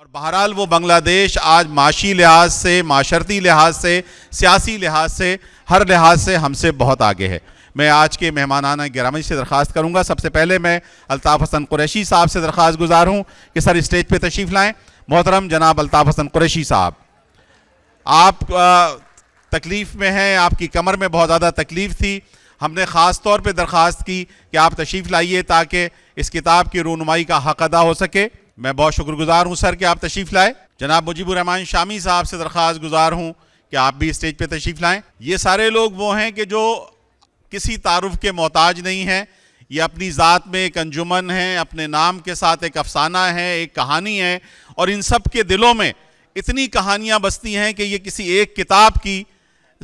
और बहरहाल वो बांग्लादेश आज माशी लिहाज से माशरती लिहाज से सियासी लिहाज से हर लिहाज से हमसे बहुत आगे है मैं आज के मेहमानाना ग्रामीण से दरख्वास्त करूँगा सबसे पहले मैं अल्ताफ़ हसन कुरैशी साहब से दरख्वास्त गुजार हूँ कि सर स्टेज पर तशरीफ़ लाएँ मोहतरम जनाब अल्ताफ़ हसन कुरैशी साहब आप तकलीफ़ में हैं आपकी कमर में बहुत ज़्यादा तकलीफ़ थी हमने ख़ास तौर पर दरख्वास्त की कि आप तशरीफ़ लाइए ताकि इस किताब की रूनमाई का हक अदा हो सके मैं बहुत शुक्रगुजार हूँ सर कि आप तशरीफ़ लाए जनाब मुजीबरहमान शामी साहब से दरख्वास्त गुजार हूँ कि आप भी स्टेज पे तशरीफ़ लाएं ये सारे लोग वो हैं कि जो किसी तारफ़ के मोहताज नहीं हैं ये अपनी ज़ात में एक अंजुमन है अपने नाम के साथ एक अफसाना है एक कहानी है और इन सब के दिलों में इतनी कहानियाँ बसती हैं कि ये किसी एक किताब की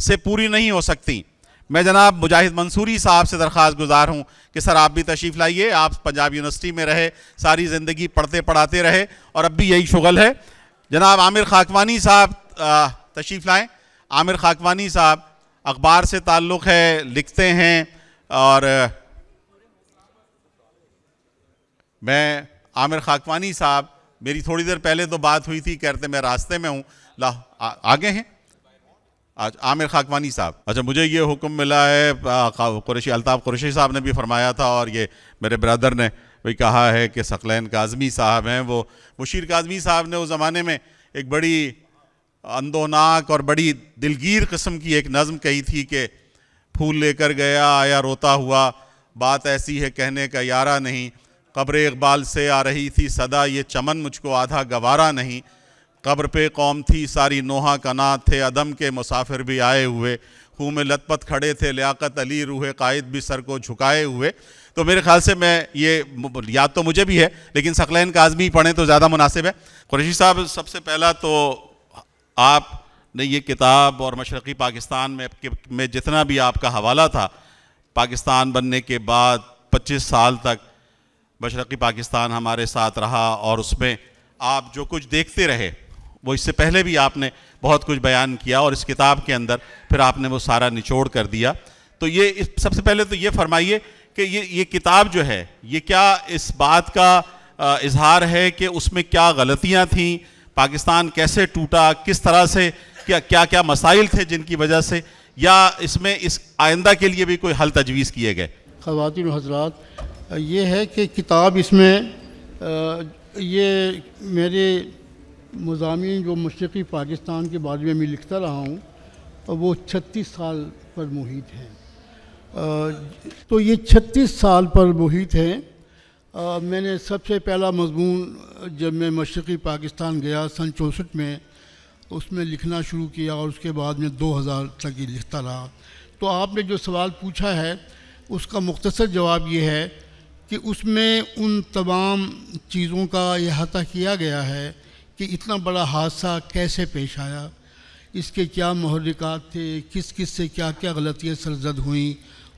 से पूरी नहीं हो सकती मैं जनाब मुजाहिद मंसूरी साहब से दरख्वास्त गुजार हूँ कि सर आप भी तशरीफ़ लाइए आप पंजाब यूनिवर्सिटी में रहे सारी ज़िंदगी पढ़ते पढ़ाते रहे और अब भी यही शुगल है जनाब आमिर खाकवानी साहब तशरीफ़ लाएँ आमिर खाकवानी साहब अखबार से ताल्लुक़ है लिखते हैं और मैं आमिर खाकवानी साहब मेरी थोड़ी देर पहले तो बात हुई थी कहते मैं रास्ते में हूँ ला आ, आगे हैं आज आमिर खाकवानी साहब अच्छा मुझे ये हुक्म मिला है कुरेशी अलताफ़ कुरेशी साहब ने भी फरमाया था और ये मेरे ब्रदर ने भी कहा है कि सकलैन काजमी साहब हैं वो मुशीर काजमी साहब ने उस ज़माने में एक बड़ी अंदोनाक और बड़ी दिलगीर कस्म की एक नज़म कही थी कि फूल लेकर गया आया रोता हुआ बात ऐसी है कहने का यारा नहीं कब्र इकबाल से आ रही थी सदा ये चमन मुझको आधा गवारा नहीं कब्र पे कौम थी सारी नोहा कना थे अदम के मुसाफिर भी आए हुए खूह में लतपत खड़े थे लियाकत अली रूह कायद भी सर को झुकाए हुए तो मेरे ख्याल से मैं ये याद तो मुझे भी है लेकिन सकलैन का आज़मी पढ़ें तो ज़्यादा मुनासिब है कुरैशी साहब सबसे पहला तो आपने ये किताब और मशरक़ी पाकिस्तान में में जितना भी आपका हवाला था पाकिस्तान बनने के बाद पच्चीस साल तक मशरक़ी पाकिस्तान हमारे साथ रहा और उसमें आप जो कुछ देखते रहे वो इससे पहले भी आपने बहुत कुछ बयान किया और इस किताब के अंदर फिर आपने वो सारा निचोड़ कर दिया तो ये सबसे पहले तो ये फरमाइए कि ये ये किताब जो है ये क्या इस बात का इजहार है कि उसमें क्या गलतियाँ थीं पाकिस्तान कैसे टूटा किस तरह से क्या क्या क्या मसाइल थे जिनकी वजह से या इसमें इस आइंदा के लिए भी कोई हल तजवीज़ किए गए खातिन हजरात ये है कि किताब इसमें आ, ये मेरे मजामी जो मशरक़ी पाकिस्तान के बारे में मैं लिखता रहा हूँ वो छत्तीस साल पर मुहित हैं तो ये छत्तीस साल पर मुहित हैं मैंने सबसे पहला मजमून जब मैं मशरक़ी पाकिस्तान गया सन चौंसठ में उसमें लिखना शुरू किया और उसके बाद में 2000 तक ही लिखता रहा तो आपने जो सवाल पूछा है उसका मुख्तर जवाब ये है कि उसमें उन तमाम चीज़ों का अहाता किया गया है कि इतना बड़ा हादसा कैसे पेश आया इसके क्या महरिकात थे किस किस से क्या क्या गलतियाँ सरजद हुई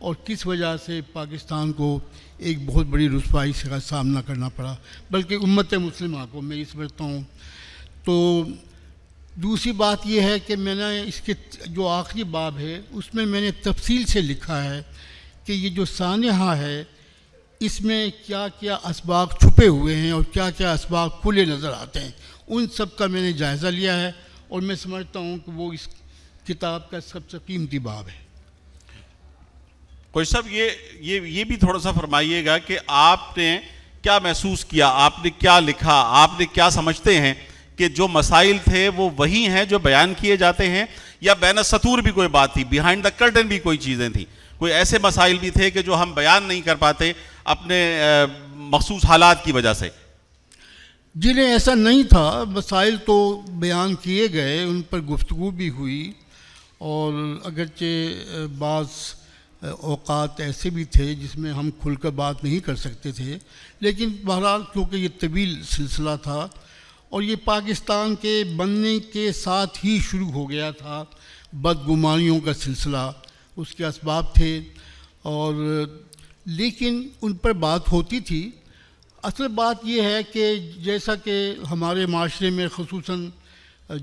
और किस वजह से पाकिस्तान को एक बहुत बड़ी रसवाई का सामना करना पड़ा बल्कि उम्मत मुस्लिम को मैं इस समझता हूँ तो दूसरी बात यह है कि मैंने इसके जो आखिरी बाब है उसमें मैंने तफसील से लिखा है कि ये जो सानहा है इसमें क्या क्या इसबाक छुपे हुए हैं और क्या क्या इसबाक खुले नज़र आते हैं उन सब का मैंने जायज़ा लिया है और मैं समझता हूँ कि वो इस किताब का सबसे कीमती बाब है कोई सब ये ये ये भी थोड़ा सा फरमाइएगा कि आपने क्या महसूस किया आपने क्या लिखा आपने क्या समझते हैं कि जो मसाइल थे वो वही हैं जो बयान किए जाते हैं या बैन सतूर भी कोई बात थी बिहाइंड द कर्टन भी कोई चीज़ें थी कोई ऐसे मसाइल भी थे कि जो हम बयान नहीं कर पाते अपने मखसूस हालात की वजह से जिन्हें ऐसा नहीं था मसाइल तो बयान किए गए उन पर गुफ्तु भी हुई और अगरचे बास अवकात ऐसे भी थे जिसमें हम खुलकर बात नहीं कर सकते थे लेकिन बहरहाल क्योंकि ये तवील सिलसिला था और ये पाकिस्तान के बनने के साथ ही शुरू हो गया था बदगुमानियों का सिलसिला उसके इसबाब थे और लेकिन उन पर बात होती थी असल बात यह है कि जैसा कि हमारे माशरे में खसूस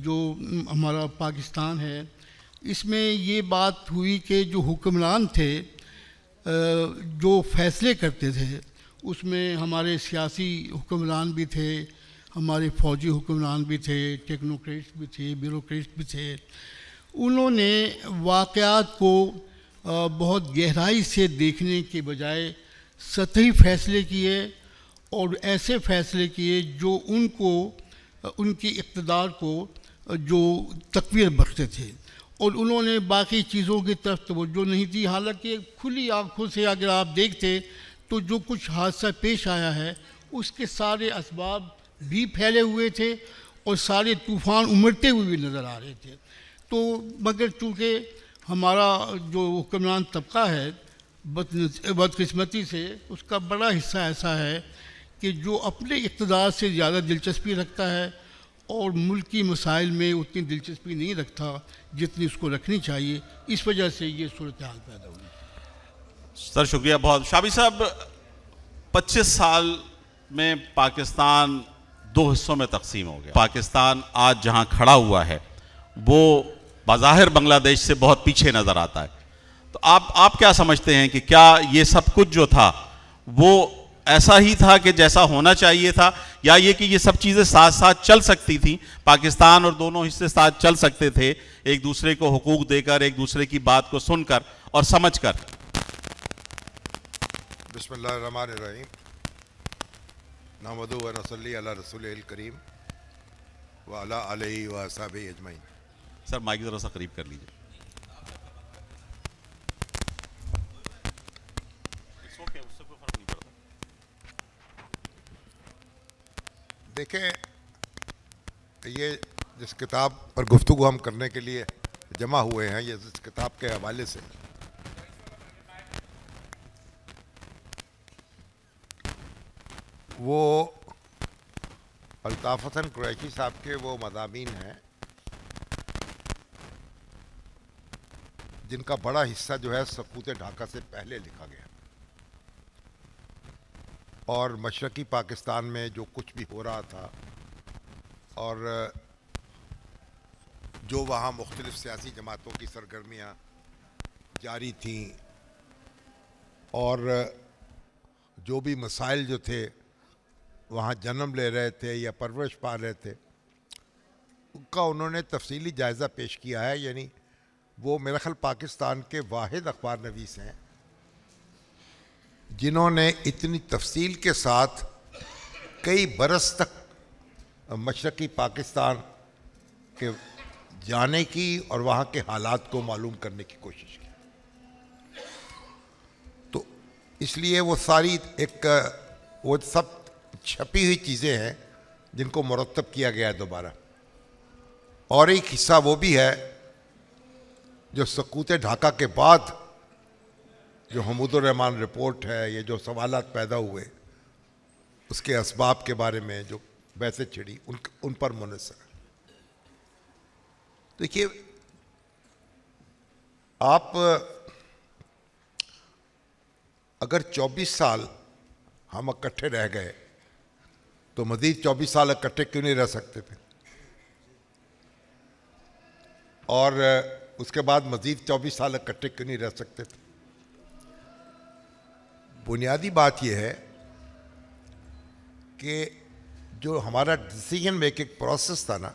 जो हमारा पाकिस्तान है इसमें ये बात हुई कि जो हुक्मरान थे जो फैसले करते थे उसमें हमारे सियासी हुक्मरान भी थे हमारे फौजी हुक्मरान भी थे टेक्नोक्रेट्स भी थे ब्यूरोट्स भी थे उन्होंने वाक़ात को बहुत गहराई से देखने के बजाय सतही फैसले किए और ऐसे फैसले किए जो उनको उनकी इकतदार को जो तकवीर बख्शते थे और उन्होंने बाकी चीज़ों की तरफ तोज्जो नहीं दी हालांकि खुली आंखों से अगर आप देखते तो जो कुछ हादसा पेश आया है उसके सारे इसबाब भी फैले हुए थे और सारे तूफ़ान उमड़ते हुए भी नज़र आ रहे थे तो मगर चूँकि हमारा जो हुक्मरान तबका है बदकस्मती से उसका बड़ा हिस्सा ऐसा है कि जो अपने इकतदार से ज़्यादा दिलचस्पी रखता है और मुल्क की मसाइल में उतनी दिलचस्पी नहीं रखता जितनी उसको रखनी चाहिए इस वजह से ये सूरत हाल पैदा हुई सर शुक्रिया बहुत शाबी साहब पच्चीस साल में पाकिस्तान दो हिस्सों में तकसीम हो गया पाकिस्तान आज जहाँ खड़ा हुआ है वो बाहिर बांग्लादेश से बहुत पीछे नज़र आता है तो आप आप क्या समझते हैं कि क्या ये सब कुछ जो था वो ऐसा ही था कि जैसा होना चाहिए था या ये कि ये सब चीज़ें साथ साथ चल सकती थी पाकिस्तान और दोनों हिस्से साथ चल सकते थे एक दूसरे को हकूक देकर एक दूसरे की बात को सुनकर और समझ कर करीम सर माइक ज़रा सा करीब कर लीजिए देखें ये जिस किताब पर गुफ्तु हम करने के लिए जमा हुए हैं ये जिस किताब के हवाले से वो अल्ताफ़ हसन कुरैशी साहब के वो मजामी हैं जिनका बड़ा हिस्सा जो है सपूत ढाका से पहले लिखा गया और मशरक़ी पाकिस्तान में जो कुछ भी हो रहा था और जो वहाँ मुख्तलिफ़ सियासी जमातों की सरगर्मियाँ जारी थीं और जो भी मसाइल जो थे वहाँ जन्म ले रहे थे या परवरिश पा रहे थे उनका उन्होंने तफसीली जायज़ा पेश किया है यानी वो मेरा ख्याल पाकिस्तान के वाद अखबार नवीस हैं जिन्होंने इतनी तफसील के साथ कई बरस तक मशरक़ी पाकिस्तान के जाने की और वहाँ के हालात को मालूम करने की कोशिश की तो इसलिए वो सारी एक वो सब छपी हुई चीज़ें हैं जिनको मरतब किया गया है दोबारा और एक हिस्सा वो भी है जो सकूत ढाका के बाद जो हमूदुररहमान रिपोर्ट है ये जो सवाल पैदा हुए उसके इसबाब के बारे में जो वैसे छिड़ी उन उन पर मुनसर देखिए आप अगर 24 साल हम इकट्ठे रह गए तो मज़ीद 24 साल इकट्ठे क्यों नहीं रह सकते थे और उसके बाद मज़ीद 24 साल इकट्ठे क्यों नहीं रह सकते थे बुनियादी बात यह है कि जो हमारा डिसीजन मेकिंग प्रोसेस था ना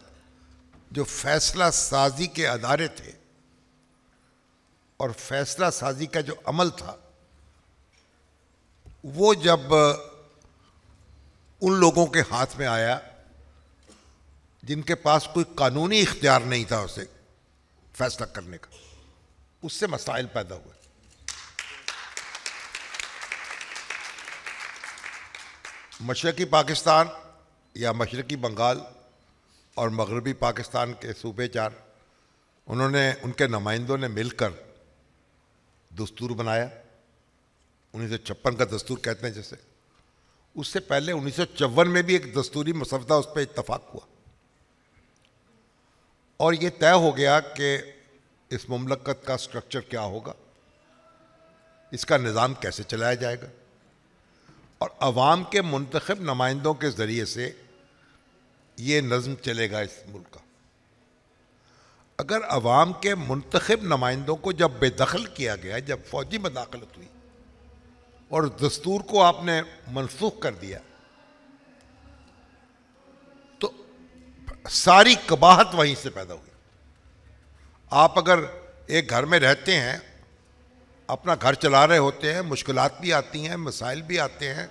जो फैसला साजी के अदारे थे और फैसला साजी का जो अमल था वो जब उन लोगों के हाथ में आया जिनके पास कोई कानूनी इख्तियार नहीं था उसे फैसला करने का उससे मसाइल पैदा हुए मशरक़ी पाकिस्तान या मशरक़ी बंगाल और मगरबी पाकिस्तान के सूबे चार उन्होंने उनके नुमाइंदों ने मिलकर दस्तूर बनाया उन्नीस सौ छप्पन का दस्तूर कहते हैं जैसे उससे पहले उन्नीस सौ चौवन में भी एक दस्तूरी मसवदा उस पर इतफाक़ हुआ और ये तय हो गया कि इस ममलकत का स्ट्रक्चर क्या होगा इसका निज़ाम कैसे चलाया जाएगा और अवाम के मंतखब नुमाइंदों के ज़रिए से ये नज़म चलेगा इस मुल्क का अगर अवाम के मंतखब नुमाइंदों को जब बेदखल किया गया जब फौजी मदाखलत हुई और दस्तूर को आपने मनसूख कर दिया तो सारी कबाहत वहीं से पैदा हुई आप अगर एक घर में रहते हैं अपना घर चला रहे होते हैं मुश्किल भी आती हैं मसाइल भी आते हैं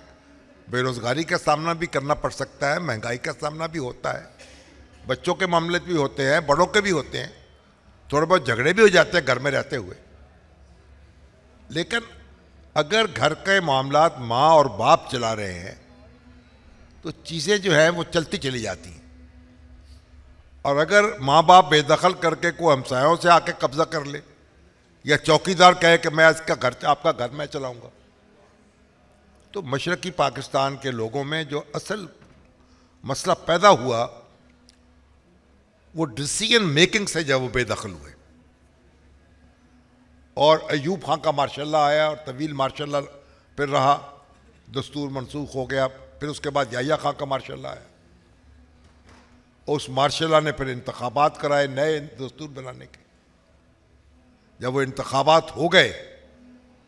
बेरोज़गारी का सामना भी करना पड़ सकता है महंगाई का सामना भी होता है बच्चों के मामले भी होते हैं बड़ों के भी होते हैं थोड़े बहुत झगड़े भी हो जाते हैं घर में रहते हुए लेकिन अगर घर के मामला माँ और बाप चला रहे हैं तो चीज़ें जो हैं वो चलती चली जाती हैं और अगर माँ बाप बेदखल करके कोई हमसायों से आके कब्ज़ा कर ले या चौकीदार कहे कि मैं इसका घर आपका घर मैं चलाऊंगा तो मशरक़ी पाकिस्तान के लोगों में जो असल मसला पैदा हुआ वो डिसीजन मेकिंग से जब वो बेदखल हुए और अयूब खां का मार्शाला आया और तवील मार्शाला फिर रहा दस्तूर मनसूख हो गया फिर उसके बाद याया खां का मार्शाला आया और उस मार्शाला ने फिर इंतबात कराए नए दस्तूर बनाने के जब वो इंतबात हो गए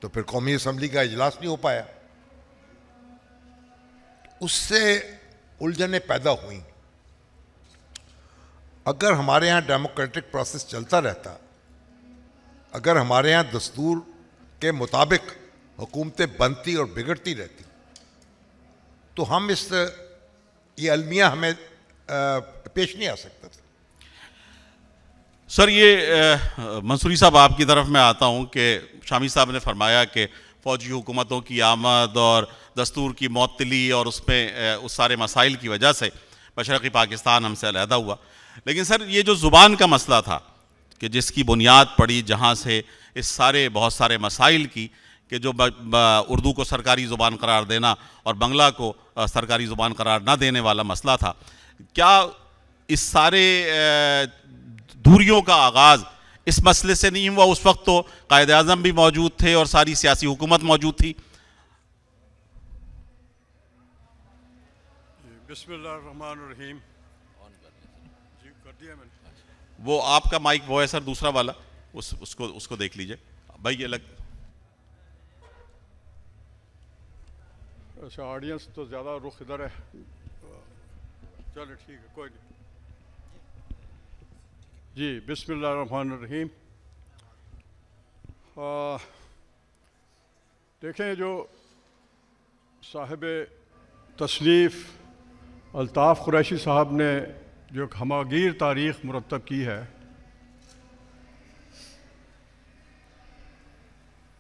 तो फिर कौमी असम्बली का इजलास नहीं हो पाया उससे उलझने पैदा हुई अगर हमारे यहाँ डेमोक्रेटिक प्रोसेस चलता रहता अगर हमारे यहाँ दस्तूर के मुताबिक हुकूमतें बनती और बिगड़ती रहती तो हम इस ये अलमिया हमें पेश नहीं आ सकता था सर ये मंसूरी साहब आपकी तरफ मैं आता हूँ कि शामी साहब ने फरमाया कि फ़ौजी हुकूमतों की आमद और दस्तूर की मअतली और उसमें उस सारे मसाइल की वजह से मशरक़ी पाकिस्तान हमसे अलहदा हुआ लेकिन सर ये जो ज़ुबान का मसला था कि जिसकी बुनियाद पड़ी जहाँ से इस सारे बहुत सारे मसाइल की कि जो उर्दू को सरकारी ज़ुबान करार देना और बंगला को सरकारी ज़ुबान करार ना देने वाला मसला था क्या इस सारे दूरियों का आगाज़ इस मसले से नहीं हुआ उस वक्त तो कायद अजम भी मौजूद थे और सारी सियासी हुकूमत मौजूद थी वो आपका माइक वो है सर दूसरा वाला उस उसको उसको देख लीजिए भाई ये लग अच्छा ऑडियंस तो ज़्यादा रुख इधर है चलो ठीक है कोई नहीं जी रहीम देखें जो साहब तसनीफ़ अलताफ़ कुरैशी साहब ने जो एक हमागीर तारीख़ मुरतब की है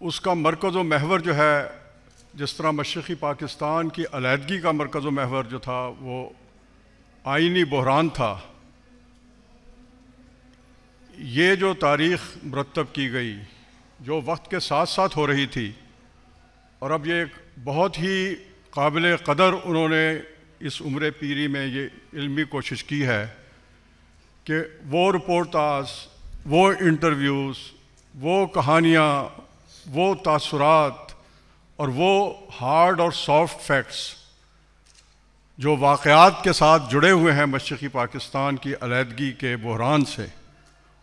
उसका मरकज़ व महवर जो है जिस तरह मशरक़ी पाकिस्तान की अलीहदगी का मरकज़ व महवर जो था वो आइनी बहरान था ये जो तारीख़ मरतब की गई जो वक्त के साथ साथ हो रही थी और अब ये एक बहुत ही काबिल कदर उन्होंने इस उम्र पीरी में ये इल्मी कोशिश की है कि वो रिपोर्टाज वो इंटरव्यूज़ वो कहानियाँ वो तासरात और वो हार्ड और सॉफ्ट फैक्ट्स जो वाक़ात के साथ जुड़े हुए हैं मशरक़ी पाकिस्तान की अलीहदगी के बहरान से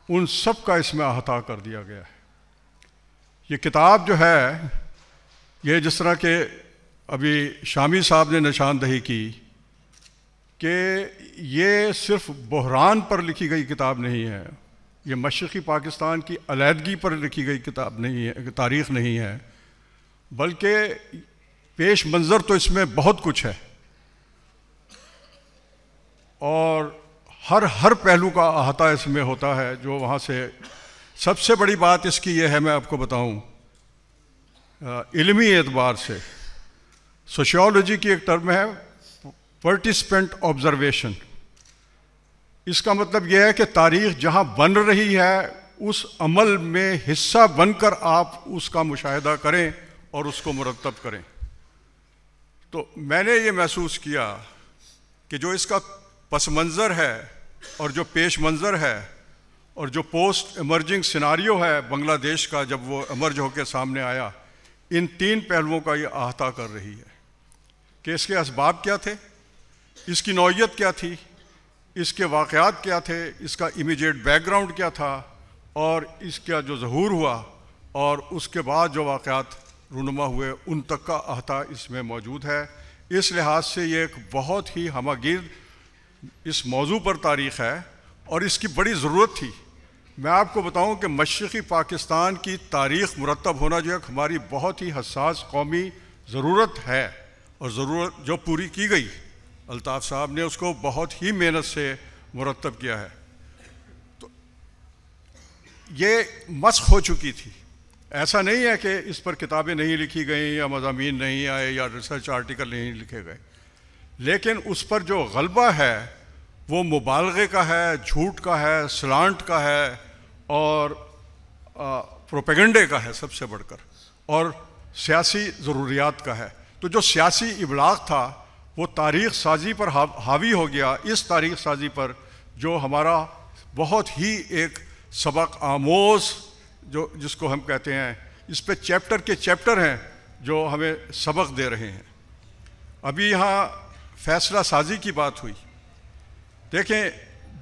उन सब का इसमें अहता कर दिया गया है ये किताब जो है ये जिस तरह के अभी शामी साहब ने निशानदही की कि ये सिर्फ बहरान पर लिखी गई किताब नहीं है ये मशरक़ी पाकिस्तान की अलीहदगी पर लिखी गई किताब नहीं है तारीख़ नहीं है बल्कि पेश मंज़र तो इसमें बहुत कुछ है और हर हर पहलू का अहाता इसमें होता है जो वहाँ से सबसे बड़ी बात इसकी यह है मैं आपको बताऊँ इलमी एतबार से सोशियोलॉजी की एक टर्म है पर्टिसपेंट ऑब्जर्वेशन इसका मतलब यह है कि तारीख जहाँ बन रही है उस अमल में हिस्सा बनकर आप उसका मुशाहिदा करें और उसको मुरतब करें तो मैंने ये महसूस किया कि जो इसका पस मंज़र है और जो पेश मंज़र है और जो पोस्ट इमर्जिंग सिनारियो है बांग्लादेश का जब वो इमर्ज होकर सामने आया इन तीन पहलुओं का ये अहाता कर रही है कि इसके इसबाब क्या थे इसकी नौीयत क्या थी इसके वाक़ात क्या थे इसका इमीडिएट बैकग्राउंड क्या था और इसका जो जहूर हुआ और उसके बाद जो वाक़ात रुनुमा हुए उन तक का अहता इसमें मौजूद है इस लिहाज से ये एक बहुत ही हमगिर्द इस मौजू पर तारीख़ है और इसकी बड़ी ज़रूरत थी मैं आपको बताऊँ कि मशरक़ी पाकिस्तान की तारीख़ मुरतब होना जो है हमारी बहुत ही हसास कौमी ज़रूरत है और ज़रूरत जो पूरी की गई अलताफ़ साहब ने उसको बहुत ही मेहनत से मुरतब किया है तो ये मस्क हो चुकी थी ऐसा नहीं है कि इस पर किताबें नहीं लिखी गई या मजामी नहीं आए या रिसर्च आर्टिकल नहीं लिखे गए लेकिन उस पर जो गलबा है वो मुबालगे का है झूठ का है स्लांट का है और प्रोपेगेंडे का है सबसे बढ़कर और सियासी ज़रूरियात का है तो जो सियासी इबलाग था वो तारीख साजी पर हावी हो गया इस तारीख साजी पर जो हमारा बहुत ही एक सबक आमोज जो जिसको हम कहते हैं इस पर चैप्टर के चैप्टर हैं जो हमें सबक दे रहे हैं अभी यहाँ फैसला साजी की बात हुई देखें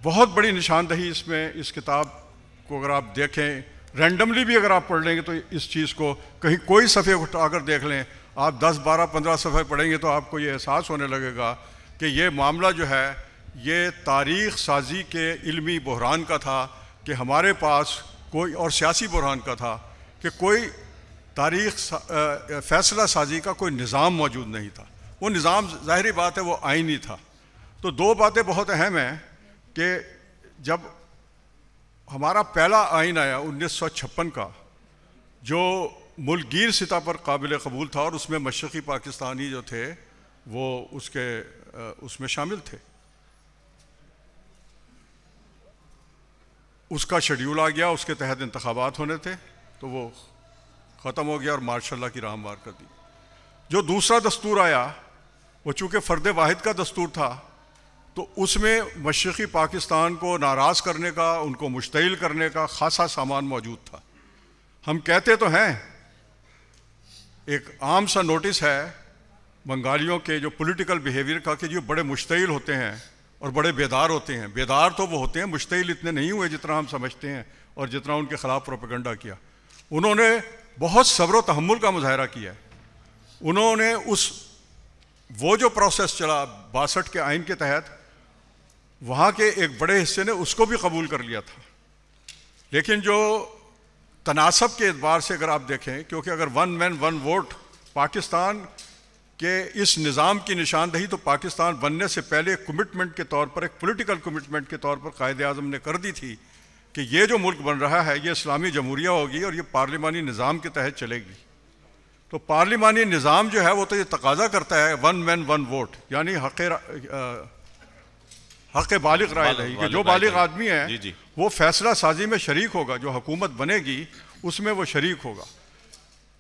बहुत बड़ी निशानदही इसमें इस किताब को अगर आप देखें रैंडमली भी अगर आप पढ़ लेंगे तो इस चीज़ को कहीं कोई सफ़े उठाकर देख लें आप 10, 12, 15 सफ़े पढ़ेंगे तो आपको ये एहसास होने लगेगा कि ये मामला जो है ये तारीख साजी के इल्मी बहरान का था कि हमारे पास कोई और सियासी बहरान का था कि कोई तारीख सा, फैसला साजी का कोई निज़ाम मौजूद नहीं था वो निज़ाम ज़ाहरी बात है वो आइनी था तो दो बातें बहुत अहम हैं कि जब हमारा पहला आइन आया उन्नीस का जो मुल्कगीर सतह पर काबिल कबूल था और उसमें मशरक़ी पाकिस्तानी जो थे वो उसके उसमें शामिल थे उसका शेड्यूल आ गया उसके तहत इंतबात होने थे तो वो ख़त्म हो गया और माशाला की राह कर दी जो दूसरा दस्तूर आया वो चूँकि फ़र्द वाहिद का दस्तूर था तो उसमें मशरक़ी पाकिस्तान को नाराज़ करने का उनको मुश्तिल करने का ख़ासा सामान मौजूद था हम कहते तो हैं एक आम सा नोटिस है बंगालियों के जो पॉलिटिकल बिहेवियर का कि जो बड़े मुश्तिल होते हैं और बड़े बेदार होते हैं बेदार तो वो होते हैं मुश्तिल इतने नहीं हुए जितना हम समझते हैं और जितना उनके ख़िलाफ़ प्रोपगंडा किया उन्होंने बहुत सब्र तहमुल का मुजाहरा किया उन्होंने उस वो जो प्रोसेस चला बासठ के आइन के तहत वहाँ के एक बड़े हिस्से ने उसको भी कबूल कर लिया था लेकिन जो तनासब के एतबार से अगर आप देखें क्योंकि अगर one man one vote Pakistan के इस निज़ाम की निशानदही तो पाकिस्तान बनने से पहले कमिटमेंट के तौर पर एक पॉलिटिकल कमिटमेंट के तौर पर कायद अजम ने कर दी थी कि ये जो मुल्क बन रहा है ये इस्लामी जमहूरिया होगी और ये पार्लिमानी निज़ाम के तहत चलेगी तो पार्लिमानी निज़ाम जो है वो तो ये तकाजा करता है वन मैन वन वोट यानी हक हक बालिक राय रही कि जो बालिक आदमी है जी जी। वो फैसला साजी में शरीक होगा जो हुकूमत बनेगी उसमें वो शरीक होगा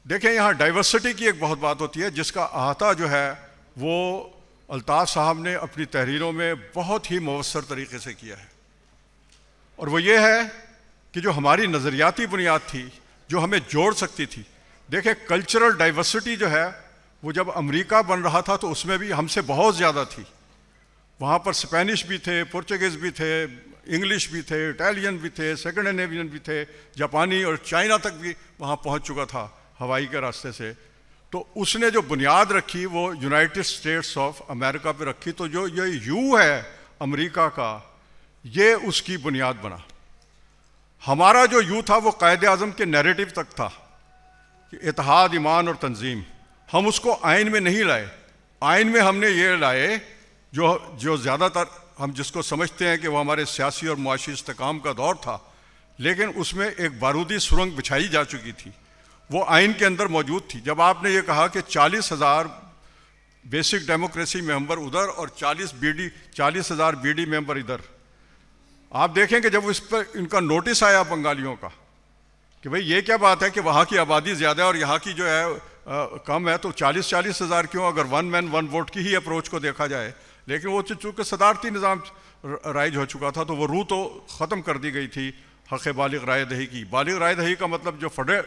देखें यहाँ डाइवर्सिटी की एक बहुत बात होती है जिसका अहाता जो है वो अल्ताफ़ साहब ने अपनी तहरीरों में बहुत ही मवसर तरीके से किया है और वो ये है कि जो हमारी नज़रियाती बुनियाद थी जो हमें जोड़ सकती थी देखिए कल्चरल डाइवर्सिटी जो है वो जब अमेरिका बन रहा था तो उसमें भी हमसे बहुत ज़्यादा थी वहाँ पर स्पेनिश भी थे पुर्तगेज़ भी थे इंग्लिश भी थे इटालियन भी थे एनेवियन भी थे जापानी और चाइना तक भी वहाँ पहुँच चुका था हवाई के रास्ते से तो उसने जो बुनियाद रखी वो यूनाइटेड स्टेट्स ऑफ अमेरिका पे रखी तो जो ये यू है अमेरिका का ये उसकी बुनियाद बना हमारा जो यू था वो कायद अजम के नैरेटिव तक था कि इतिहाद ईमान और तंजीम हम उसको आयन में नहीं लाए आइन में हमने ये लाए जो जो ज़्यादातर हम जिसको समझते हैं कि वह हमारे सियासी और मुआशी इसकाम का दौर था लेकिन उसमें एक बारूदी सुरंग बिछाई जा चुकी थी वो आइन के अंदर मौजूद थी जब आपने ये कहा कि चालीस हज़ार बेसिक डेमोक्रेसी मेंबर उधर और 40 बीडी चालीस हज़ार बी मेंबर इधर आप देखेंगे जब इस पर इनका नोटिस आया बंगालियों का कि भाई ये क्या बात है कि वहाँ की आबादी ज़्यादा है और यहाँ की जो है आ, कम है तो चालीस चालीस हज़ार क्यों अगर वन मैन वन वोट की ही अप्रोच को देखा जाए लेकिन वो चूँकि सदारती निज़ाम राइज हो चुका था तो वो रू तो ख़त्म कर दी गई थी हक़ बालग राय दही की बालग राय दही का मतलब जो फडे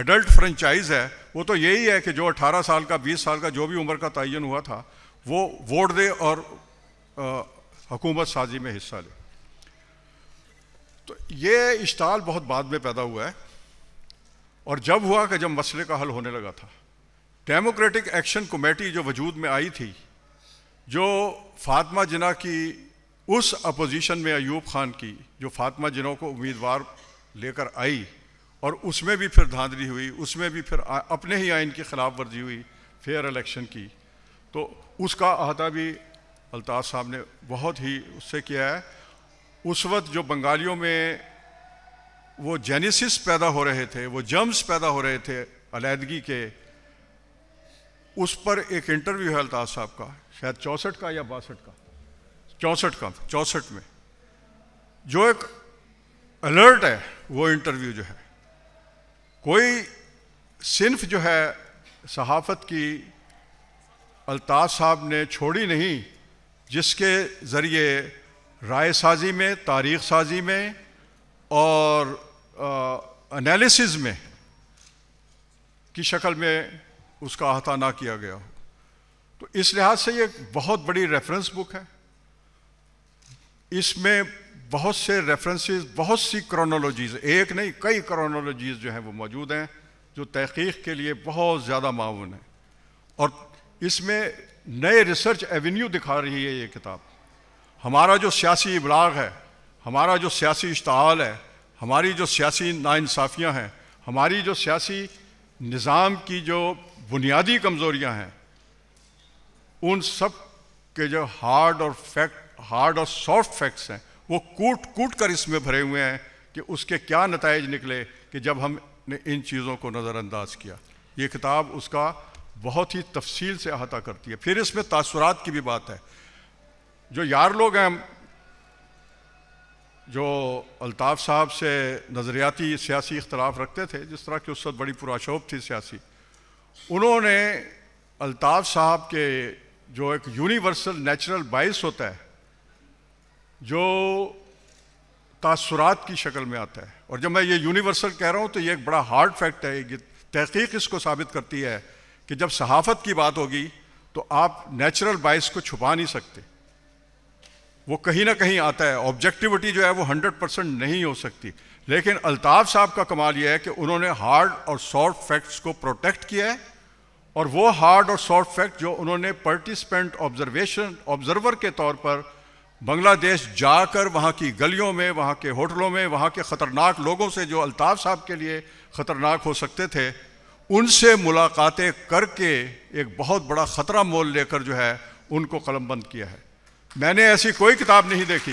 एडल्ट फ्रेंचाइज है वो तो यही है कि जो 18 साल का 20 साल का जो भी उम्र का तयन हुआ था वो वोट दे और आ, हुकूमत साजी में हिस्सा ले तो ये इश्ताल बहुत बाद में पैदा हुआ है और जब हुआ कि जब मसले का हल होने लगा था डेमोक्रेटिक एक्शन कमेटी जो वजूद में आई थी जो फातमा जिना की उस अपोजिशन में अयूब खान की जो फातमा जिना को उम्मीदवार लेकर आई और उसमें भी फिर धांधली हुई उसमें भी फिर अपने ही आइन की खिलाफ वर्जी हुई फेयर इलेक्शन की तो उसका अहाता भी अल्ताज साहब ने बहुत ही उससे किया है उस वक्त जो बंगालियों में वो जेनेसिस पैदा हो रहे थे वो जम्स पैदा हो रहे थे अलीहदगी के उस पर एक इंटरव्यू है अल्ताज साहब का शायद चौंसठ का या बासठ का चौंसठ का चौंसठ में जो एक अलर्ट है वो इंटरव्यू जो है कोई सिंफ़ जो है सहाफत की अल्ताज साहब ने छोड़ी नहीं जिसके ज़रिए राय साजी में तारीख साजी में और एनालिस में की शक्ल में उसका अहता ना किया गया हो तो इस लिहाज से ये बहुत बड़ी रेफरेंस बुक है इसमें बहुत से रेफरेंसेस बहुत सी क्रोनोलॉजीज एक नहीं कई क्रोनोलॉजीज जो हैं वो मौजूद हैं जो तहकीक के लिए बहुत ज़्यादा माउन है और इसमें नए रिसर्च एवेन्यू दिखा रही है ये किताब हमारा जो सियासी इबलाग है हमारा जो सियासी इश्ताल है हमारी जो सियासी नाानसाफ़ियाँ हैं हमारी जो सियासी निज़ाम की जो बुनियादी कमज़ोरियाँ हैं उन सब के जो हार्ड और फैक्ट हार्ड और सॉफ्ट फैक्ट्स हैं वो कूट कूट कर इसमें भरे हुए हैं कि उसके क्या नतज निकले कि जब हमने इन चीज़ों को नज़रअंदाज किया ये किताब उसका बहुत ही तफसील से अहाता करती है फिर इसमें तासरात की भी बात है जो यार लोग हैं जो अल्ताफ़ साहब से नज़रियाती सियासी इख्तलाफ रखते थे जिस तरह की उस वक्त बड़ी पुराशोभ थी सियासी उन्होंने अल्ताफ़ साहब के जो एक यूनिवर्सल नेचुरल बाइस होता है जो तासरात की शक्ल में आता है और जब मैं ये यूनिवर्सल कह रहा हूँ तो ये एक बड़ा हार्ड फैक्ट है कि तहकीक इसको साबित करती है कि जब सहाफ़त की बात होगी तो आप नेचुरल बाइस को छुपा नहीं सकते वो कहीं ना कहीं आता है ऑब्जेक्टिविटी जो है वो 100 परसेंट नहीं हो सकती लेकिन अल्ताफ़ साहब का कमाल यह है कि उन्होंने हार्ड और सॉफ्ट फैक्ट्स को प्रोटेक्ट किया है और वो हार्ड और सॉफ्ट फैक्ट जो उन्होंने पार्टिसिपेंट ऑब्जर्वेशन ऑब्जर्वर के तौर पर बांग्लादेश जाकर वहाँ की गलियों में वहाँ के होटलों में वहाँ के ख़तरनाक लोगों से जो अल्ताफ़ साहब के लिए ख़तरनाक हो सकते थे उनसे मुलाकातें करके एक बहुत बड़ा ख़तरा मोल लेकर जो है उनको कलमबंद किया है मैंने ऐसी कोई किताब नहीं देखी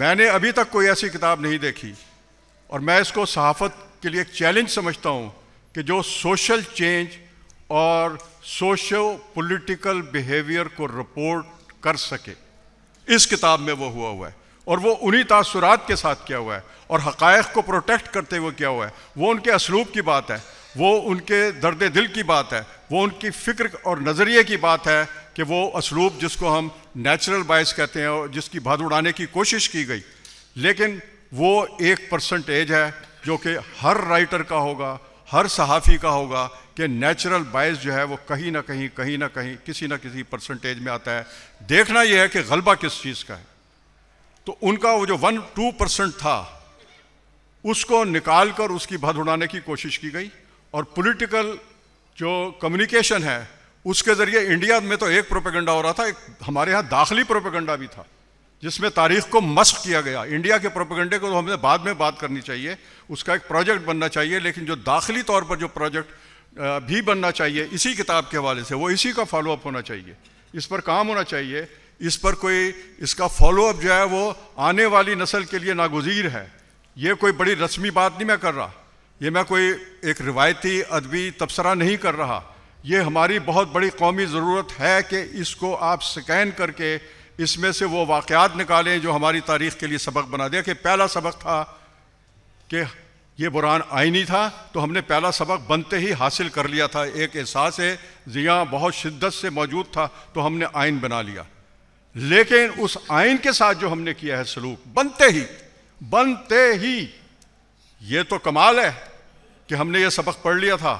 मैंने अभी तक कोई ऐसी किताब नहीं देखी और मैं इसको सहाफत के लिए एक चैलेंज समझता हूँ कि जो सोशल चेंज और सोशो पॉलिटिकल बिहेवियर को रिपोर्ट कर सके इस किताब में वो हुआ हुआ है और वो उन्हीं तासुरात के साथ किया हुआ है और हक़ को प्रोटेक्ट करते हुए किया हुआ है वो उनके असलूब की बात है वो उनके दर्द दिल की बात है वो उनकी फ़िक्र और नज़रिए की बात है कि वो असलूब जिसको हम नेचुरल बायस कहते हैं और जिसकी भाद उड़ाने की कोशिश की गई लेकिन वो एक परसेंटेज है जो कि हर राइटर का होगा हर सहाफ़ी का होगा कि नेचुरल बायस जो है वो कहीं ना कहीं कहीं ना कहीं किसी ना किसी परसेंटेज में आता है देखना यह है कि गलबा किस चीज़ का है तो उनका वो जो वन टू परसेंट था उसको निकाल कर उसकी भद उड़ाने की कोशिश की गई और पॉलिटिकल जो कम्युनिकेशन है उसके ज़रिए इंडिया में तो एक प्रोपेगेंडा हो रहा था एक हमारे यहाँ दाखिली प्रोपेगेंडा भी था जिसमें तारीख को मस्क किया गया इंडिया के प्रोपेगेंडे को तो हमें बाद में बात करनी चाहिए उसका एक प्रोजेक्ट बनना चाहिए लेकिन जो दाखिली तौर पर जो प्रोजेक्ट भी बनना चाहिए इसी किताब के हवाले से वो इसी का फॉलोअप होना चाहिए इस पर काम होना चाहिए इस पर कोई इसका फॉलोअप जो है वो आने वाली नस्ल के लिए नागजीर है ये कोई बड़ी रस्मी बात नहीं मैं कर रहा ये मैं कोई एक रिवायती अदबी तबसरा नहीं कर रहा ये हमारी बहुत बड़ी कौमी ज़रूरत है कि इसको आप स्कैन करके इसमें से वो वाक़ात निकालें जो हमारी तारीख़ के लिए सबक बना दिया कि पहला सबक था कि ये बुरान आइनी था तो हमने पहला सबक बनते ही हासिल कर लिया था एक एहसास है जिया बहुत शिद्दत से मौजूद था तो हमने आइन बना लिया लेकिन उस आइन के साथ जो हमने किया है सलूक बनते ही बनते ही ये तो कमाल है कि हमने ये सबक पढ़ लिया था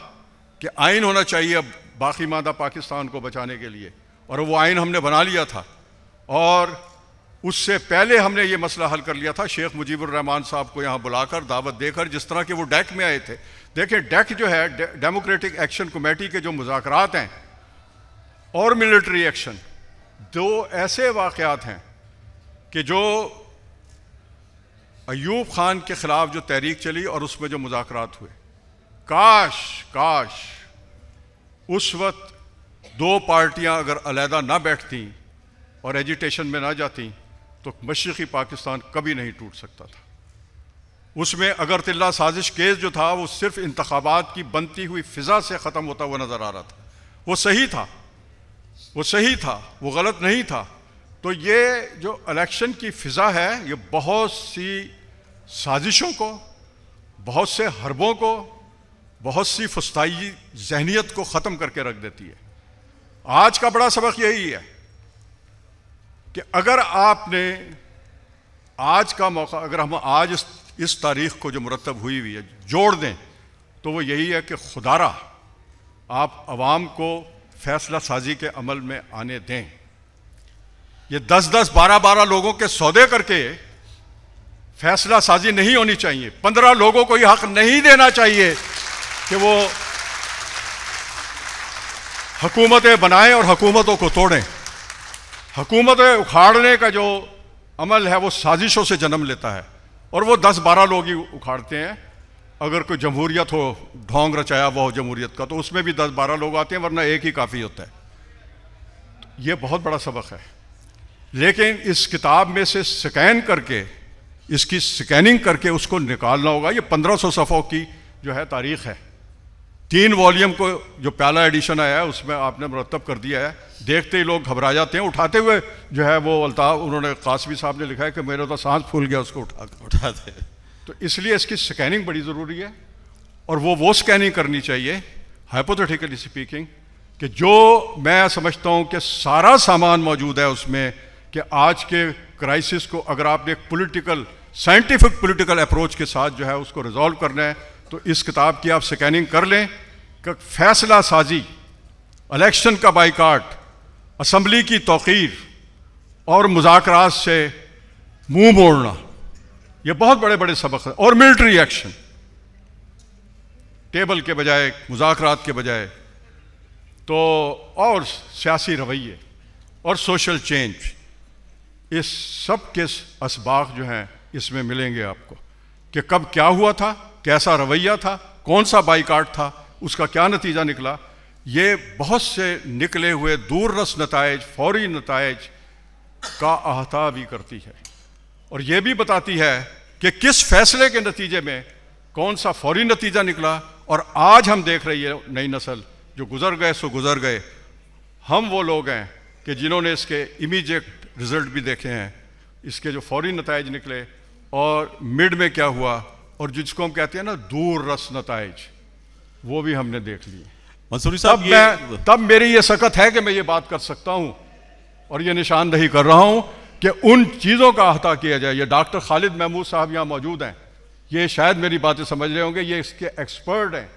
कि आइन होना चाहिए अब बाकी मादा पाकिस्तान को बचाने के लिए और वो आइन हमने बना लिया था और उससे पहले हमने ये मसला हल कर लिया था शेख मुजीबरहमान साहब को यहाँ बुलाकर दावत देकर जिस तरह के वो डैक में आए थे देखें डैक जो है डेमोक्रेटिक एक्शन कमेटी के जो मुजाकर हैं और मिलिट्री एक्शन दो ऐसे वाक़ात हैं कि जो अयूब खान के ख़िलाफ़ जो तहरीक चली और उसमें जो मुजात हुए काश काश उस वक्त दो पार्टियां अगर अलहदा ना बैठती और एजिटेशन में ना जाती तो मशरक़ी पाकिस्तान कभी नहीं टूट सकता था उसमें अगर तिल्ला साजिश केस जो था वो सिर्फ इंतबात की बनती हुई फ़िज़ा से ख़त्म होता हुआ नज़र आ रहा था वो सही था वो सही था वो गलत नहीं था तो ये जो इलेक्शन की फ़िज़ा है ये बहुत सी साजिशों को बहुत से हरबों को बहुत सी फुस्ताई जहनीत को ख़त्म करके रख देती है आज का बड़ा सबक यही है कि अगर आपने आज का मौका अगर हम आज इस, इस तारीख को जो मुरतब हुई हुई है जोड़ दें तो वो यही है कि खुदारा आप आवाम को फैसला साजी के अमल में आने दें ये दस दस बारह बारह लोगों के सौदे करके फैसला साजी नहीं होनी चाहिए पंद्रह लोगों को ये हक नहीं देना चाहिए कि वो हकूमतें बनाएं और हकूमतों को तोड़ें हकूमतें उखाड़ने का जो अमल है वो साजिशों से जन्म लेता है और वो दस बारह लोग ही उखाड़ते हैं अगर कोई जमहूरियत हो ढोंग रचाया हुआ हो जमहूरियत का तो उसमें भी दस बारह लोग आते हैं वरना एक ही काफ़ी होता है तो ये बहुत बड़ा सबक है लेकिन इस किताब में से स्कैन करके इसकी स्कैनिंग करके उसको निकालना होगा ये पंद्रह सौ सफ़ों की जो है तारीख़ है तीन वॉल्यूम को जो पहला एडिशन आया है उसमें आपने मरतब कर दिया है देखते ही लोग घबरा जाते हैं उठाते हुए जो है वो अल्ताफ उन्होंने कासमी साहब ने लिखा है कि मेरा तो सांस फूल गया उसको उठा उठाते तो इसलिए इसकी स्कैनिंग बड़ी ज़रूरी है और वो वो स्कैनिंग करनी चाहिए हाइपोथेटिकली स्पीकिंग कि जो मैं समझता हूँ कि सारा सामान मौजूद है उसमें कि आज के क्राइसिस को अगर आपने एक पोलिटिकल साइंटिफिक पोलिटिकल अप्रोच के साथ जो है उसको रिजॉल्व करना है तो इस किताब की आप स्कैनिंग कर लें फैसला साजी इलेक्शन का बाइकाट असम्बली की तोकीर और मुजाकर से मुंह मोड़ना ये बहुत बड़े बड़े सबक हैं और मिलिट्री एक्शन टेबल के बजाय मुजाकरात के बजाय तो और सियासी रवैये और सोशल चेंज इस सब के इसबाक जो हैं इसमें मिलेंगे आपको कि कब क्या हुआ था कैसा रवैया था कौन सा बाइकाट था उसका क्या नतीजा निकला ये बहुत से निकले हुए रस नतज फौरी नतज का अहता भी करती है और ये भी बताती है कि किस फैसले के नतीजे में कौन सा फौरी नतीजा निकला और आज हम देख रही है नई नस्ल जो गुजर गए सो गुजर गए हम वो लोग हैं कि जिन्होंने इसके इमीजिएट रिजल्ट भी देखे हैं इसके जो फौरी नतज निकले और मिड में क्या हुआ और जिसको हम कहते हैं ना दूर रस नतज वो भी हमने देख लिए मंसूरी साहब तब मैं तब मेरी ये सकत है कि मैं ये बात कर सकता हूँ और ये निशानदही कर रहा हूँ कि उन चीज़ों का अहता किया जाए ये डॉक्टर खालिद महमूद साहब यहाँ मौजूद हैं ये शायद मेरी बातें समझ रहे होंगे ये इसके एक्सपर्ट हैं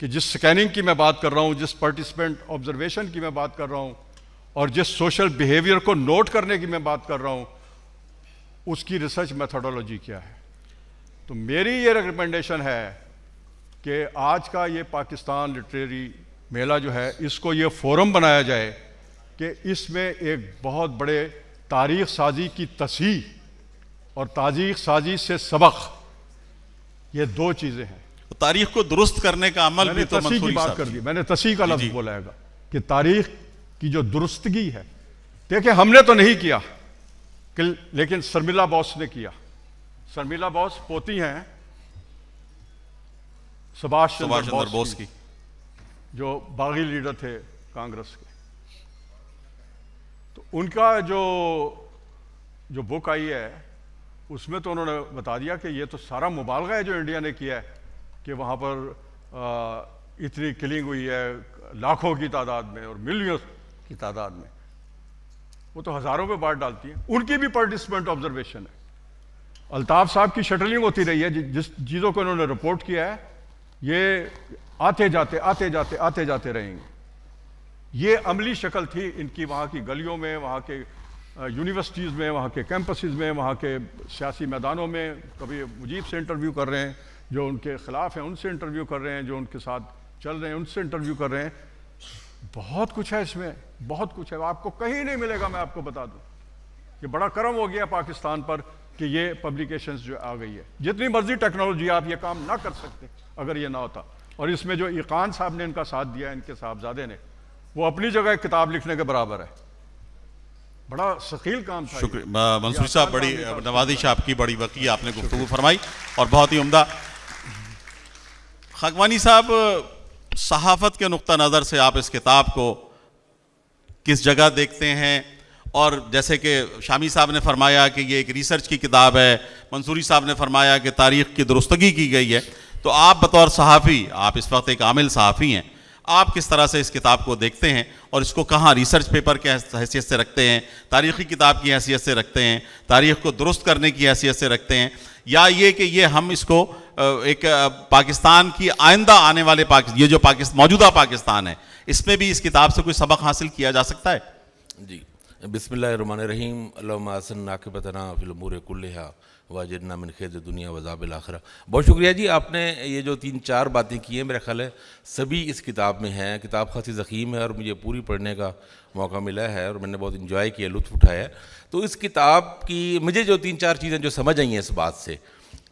कि जिस स्कैनिंग की मैं बात कर रहा हूँ जिस पार्टिसिपेंट ऑब्जर्वेशन की मैं बात कर रहा हूँ और जिस सोशल बिहेवियर को नोट करने की मैं बात कर रहा हूँ उसकी रिसर्च मेथडोलॉजी क्या है तो मेरी ये रिकमेंडेशन है कि आज का ये पाकिस्तान लिटरेरी मेला जो है इसको ये फोरम बनाया जाए कि इसमें एक बहुत बड़े तारीख साजी की तसी और तारीख साजी से सबक ये दो चीज़ें हैं तो तारीख को दुरुस्त करने का अमल भी तो की बात कर दी मैंने तसी का लफ्ज़ बोलाएगा कि तारीख की जो दुरुस्तगी है देखिए हमने तो नहीं किया कि लेकिन शर्मिला बॉस ने किया शर्मिला बोस पोती हैं सुभाष चंद्र बोस की जो बागी लीडर थे कांग्रेस के तो उनका जो जो बुक आई है उसमें तो उन्होंने बता दिया कि ये तो सारा मुबालगा है जो इंडिया ने किया है कि वहाँ पर आ, इतनी किलिंग हुई है लाखों की तादाद में और मिलियंस की तादाद में वो तो हज़ारों पे बाढ़ डालती है उनकी भी पार्टिसिपेंट ऑब्जर्वेशन है अल्ताफ साहब की शटलिंग होती रही है जिस चीज़ों को इन्होंने रिपोर्ट किया है ये आते जाते आते जाते आते जाते रहेंगे ये अमली शक्ल थी इनकी वहाँ की गलियों में वहाँ के यूनिवर्सिटीज़ में वहाँ के कैंपसेस में वहाँ के सियासी मैदानों में कभी मुजीब से इंटरव्यू कर रहे हैं जो उनके ख़िलाफ़ हैं उनसे इंटरव्यू कर रहे हैं जो उनके साथ चल रहे हैं उनसे इंटरव्यू कर रहे हैं बहुत कुछ है इसमें बहुत कुछ है आपको कहीं नहीं मिलेगा मैं आपको बता दूँ ये बड़ा करम हो गया पाकिस्तान पर कि ये पब्लिकेशंस जो आ गई है जितनी मर्जी टेक्नोलॉजी आप ये काम ना कर सकते अगर ये ना होता और इसमें जो ईकान साहब ने इनका साथ दिया इनके साहबजादे ने वो अपनी जगह किताब लिखने के बराबर है बड़ा शकील काम था शुक्रिया मंसूर साहब बड़ी नवाजिश आपकी बड़ी वकी आपने गुफ्तु फरमाई और बहुत ही उमदा खगवानी साहब सहाफत के नुक़ नज़र से आप इस किताब को किस जगह देखते हैं और जैसे कि शामी साहब ने फरमाया कि ये एक रिसर्च की किताब है मंसूरी साहब ने फरमाया कि तारीख़ की दुरुस्तगी की गई है तो आप बतौर सहाफ़ी आप इस वक्त एक आमिल सहाफ़ी हैं आप किस तरह से इस किताब को देखते हैं और इसको कहाँ रिसर्च पेपर के हैसियत से रखते हैं तारीख़ी किताब की हैसियत से रखते हैं तारीख़ को दुरुस्त करने की हैसियत से रखते हैं या ये कि ये हम इसको एक पाकिस्तान की आइंदा आने वाले पाकिस्तान ये जो पाकिस्तान मौजूदा पाकिस्तान है इसमें भी इस किताब से कोई सबक हासिल किया जा सकता है जी बिसमिल्लर रहीम आसन्नाकबतना फ़िलमूर कुल्हा वाजना मिन खेज दुनिया वजाब आखरा बहुत शुक्रिया जी आपने ये जो तीन चार बातें की हैं मेरा ख्याल है सभी इस किताब में हैं किताब खासी ज़ख़ीम है और मुझे पूरी पढ़ने का मौका मिला है और मैंने बहुत इन्जॉय किया लुत्फ़ उठाया तो इस किताब की मुझे जो तीन चार चीज़ें जो समझ आई हैं इस बात से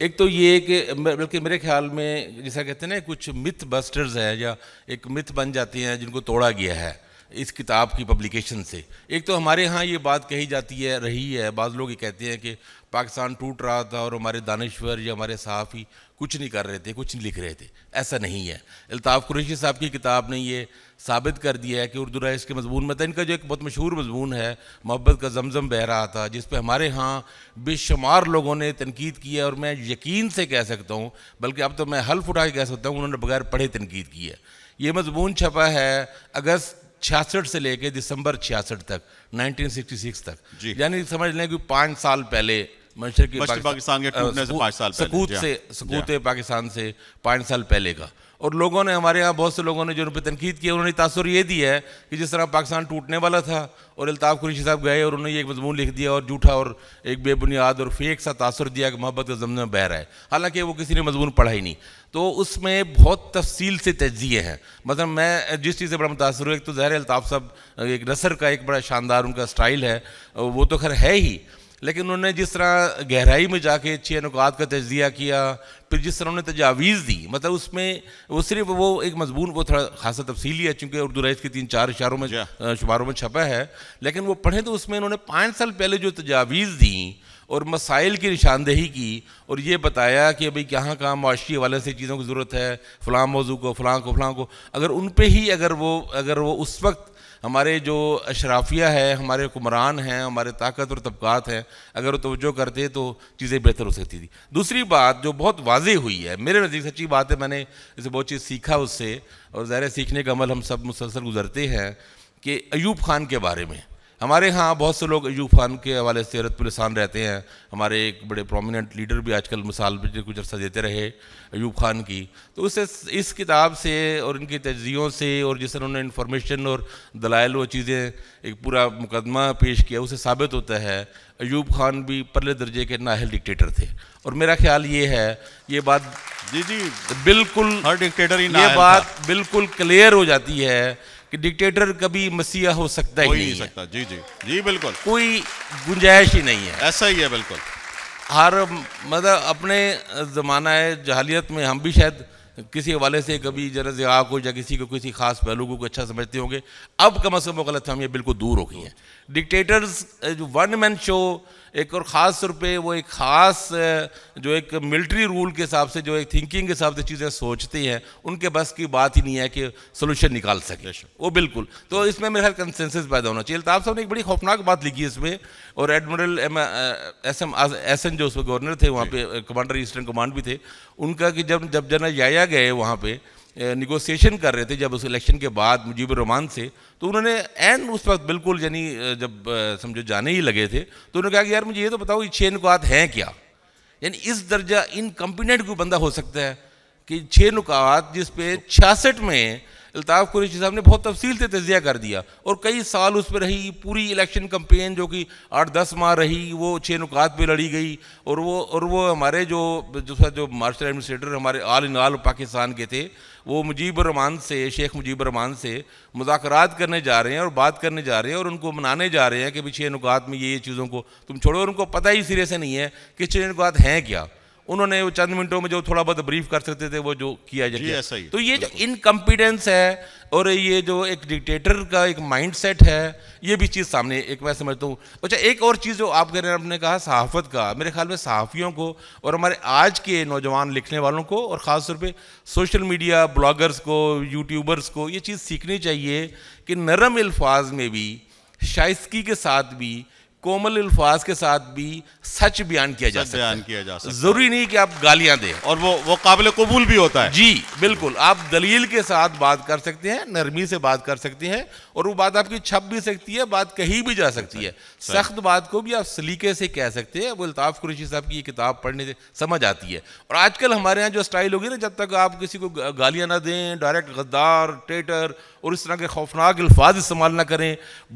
एक तो ये कि बल्कि मेरे ख्याल में जैसा कहते हैं ना कुछ मिथ बस्टर्स हैं या एक मिथ बन जाती हैं जिनको तोड़ा गया है इस किताब की पब्लिकेशन से एक तो हमारे यहाँ ये बात कही जाती है रही है बाद लोग ये कहते हैं कि पाकिस्तान टूट रहा था और हमारे दानश्वर या हमारे सहाफ़ी कुछ नहीं कर रहे थे कुछ नहीं लिख रहे थे ऐसा नहीं है अल्ताफ़ कुरैशी साहब की किताब ने ये साबित कर दिया है कि उर्दू राइस के मजमून में था इनका जो एक बहुत मशहूर मजमून है मोहब्बत का जमजम बह रहा था जिस पर हमारे यहाँ बेशुमार लोगों ने तनकीद की है और मैं यकीन से कह सकता हूँ बल्कि अब तो मैं हल्फ उठा के कह सकता हूँ उन्होंने बगैर पढ़े तनकीद की है ये मजमून छपा है अगस्त छियासठ से लेके दिसंबर छियासठ तक 1966 तक यानी समझ लें कि पाँच साल पहले मशरकी पाकिस्तान के टूटने से पाँच साल सकूत से हाँ। सकूत हाँ। पाकिस्तान से पाँच साल पहले का और लोगों ने हमारे यहाँ बहुत से लोगों ने जो उन पर तनकीद की उन्होंने तासर ये दिया है कि जिस तरह पाकिस्तान टूटने वाला था और अल्ताफ़ कुरेशी साहब गए और उन्होंने एक मजमून लिख दिया और जूठा और एक बेबुनियाद और फेक सा तासर दिया कि मोहब्बत का जमन में बह रहा है हालांकि वो किसी ने मजमून पढ़ा ही नहीं तो उसमें बहुत तफसील से तजिए हैं मतलब मैं जिस चीज़ से बड़ा मुतासर हुआ एक तो ज़ाहिर अल्ताफ़ साहब एक नसर का एक बड़ा शानदार उनका स्टाइल है वो तो खैर है ही लेकिन उन्होंने जिस तरह गहराई में जाके अच्छे नुकात का तजिया किया फिर जिस तरह उन्होंने तजावीज़ दी मतलब उसमें वो सिर्फ वो एक मजमून वो थोड़ा खासा तफसीली है चूँकि उर्दू रईस के तीन चार इशारों में हाँ। शुमारों में छपा है लेकिन वो पढ़ें तो उसमें उन्होंने पाँच साल पहले जो तजावीज़ दी और मसाइल की निशानदेही की और ये बताया कि भाई कहाँ कहाँ माशी हवाले से चीज़ों की ज़रूरत है फ़लाँ मौजू को फ़लाँ को फ़लाँ को अगर उन पर ही अगर वो अगर वो उस वक्त हमारे जो अशराफिया है हमारे हुक्मरान हैं हमारे ताकत और तबक़ात हैं अगर वो तोज्जो करते तो चीज़ें बेहतर हो सकती थी दूसरी बात जो बहुत वाजे हुई है मेरे नज़दीक सच्ची बात है मैंने इसे बहुत चीज़ सीखा उससे और ज़ाहिर सीखने का अमल हम सब मुसलसल गुजरते हैं कि अयूब खान के बारे में हमारे यहाँ बहुत से लोग अयूब खान के हवाले से रत परेशान रहते हैं हमारे एक बड़े प्रोमिनेंट लीडर भी आजकल मिसाल कुछ अर्सा देते रहे अयूब खान की तो उससे इस किताब से और इनकी तजियों से और जिस तरह उन्होंने इन्फॉर्मेशन और दलाइल व चीज़ें एक पूरा मुकदमा पेश किया उसे साबित होता है अयूब खान भी परले दर्जे के नाहल डिक्टेटर थे और मेरा ख्याल ये है ये बात जी जी बिल्कुल हर डिक्टेटर ही ये बात बिल्कुल क्लियर हो जाती है कि डिक्टेटर कभी मसीहा हो सकता ही नहीं सकता जी जी जी बिल्कुल कोई गुंजाइश ही नहीं है ऐसा ही है बिल्कुल हर मतलब अपने ज़माना है जहालियत में हम भी शायद किसी हवाले से कभी जरा जगह को या किसी को किसी खास पहलू को अच्छा समझते होंगे अब कम अज़ कम गलत हम ये बिल्कुल दूर हो गई हैं डिक्टेटर्स जो वन मैन शो एक और ख़ास तौर पर वो एक ख़ास जो एक मिलिट्री रूल के हिसाब से जो एक थिंकिंग के हिसाब से चीज़ें सोचते हैं उनके बस की बात ही नहीं है कि सोल्यूशन निकाल सके वो बिल्कुल तो इसमें मेरा कंसेंसस पैदा होना चाहिए अल्ताफ़ साहब ने एक बड़ी खौफनाक बात लिखी है इसमें और admiral S M S N जो उसमें गवर्नर थे वहाँ पे कमांडर ईस्टर्न कमांड भी थे उनका कि जब जब जनरल याया गए वहाँ पर निगोसिएशन कर रहे थे जब उस इलेक्शन के बाद मुजीब रहमान से तो उन्होंने एन उस वक्त बिल्कुल यानी जब समझो जाने ही लगे थे तो उन्होंने कहा कि यार मुझे ये तो बताओ ये छः नुकात हैं क्या यानी इस दर्जा इनकम्पिनेंट कोई बंदा हो सकता है कि छः नुकात जिस पे छियासठ में अल्ताफ़ कुरेशी साहब ने बहुत तफसील से तजिया कर दिया और कई साल उस पर रही पूरी इलेक्शन कम्पेन जो कि आठ दस माह रही वो छः नुकात पर लड़ी गई और वो और वो हमारे जो जो, जो मार्शल एडमिनिस्ट्रेटर हमारे आल इन आल पाकिस्तान के थे वो मुजीब रहमान से शेख मुजीब रहमान से मुजाकर करने जा रहे हैं और बात करने जा रहे हैं और उनको मनाने जा रहे हैं कि भाई छः नुकात में ये ये चीज़ों को तुम छोड़ो और उनको पता ही सिरे से नहीं है कि छः नुकात हैं क्या उन्होंने वो चंद मिनटों में जो थोड़ा बहुत ब्रीफ कर सकते थे वो जो किया जाए तो ये जो इनकम्पिडेंस है और ये जो एक डिक्टेटर का एक माइंडसेट है ये भी चीज़ सामने एक मैं समझता हूँ अच्छा एक और चीज़ जो आप कह रहे हैं आपने कहा सहाफ़त का मेरे ख्याल में सहाफ़ियों को और हमारे आज के नौजवान लिखने वालों को और ख़ास तौर पे सोशल मीडिया ब्लॉगर्स को यूट्यूबर्स को ये चीज़ सीखनी चाहिए कि नरम अल्फाज में भी शाइस्की के साथ भी कोमल अल्फाज के साथ भी सच बयान किया जा सकता है जरूरी नहीं कि आप गालियां दें और वो वो काबिल कबूल भी होता है जी बिल्कुल आप दलील के साथ बात कर सकते हैं नरमी से बात कर सकते हैं और वो बात आपकी छप भी सकती है बात कही भी जा सकती है सख्त बात को भी आप सलीके से कह सकते हैं वो अल्ताफ़ कुरैशी साहब की किताब पढ़ने से समझ आती है और आजकल हमारे यहाँ जो स्टाइल होगी ना जब तक आप किसी को गालियाँ ना दें डायरेक्ट गद्दार टेटर और इस तरह के खौफनाक अल्फाज इस्तेमाल ना करें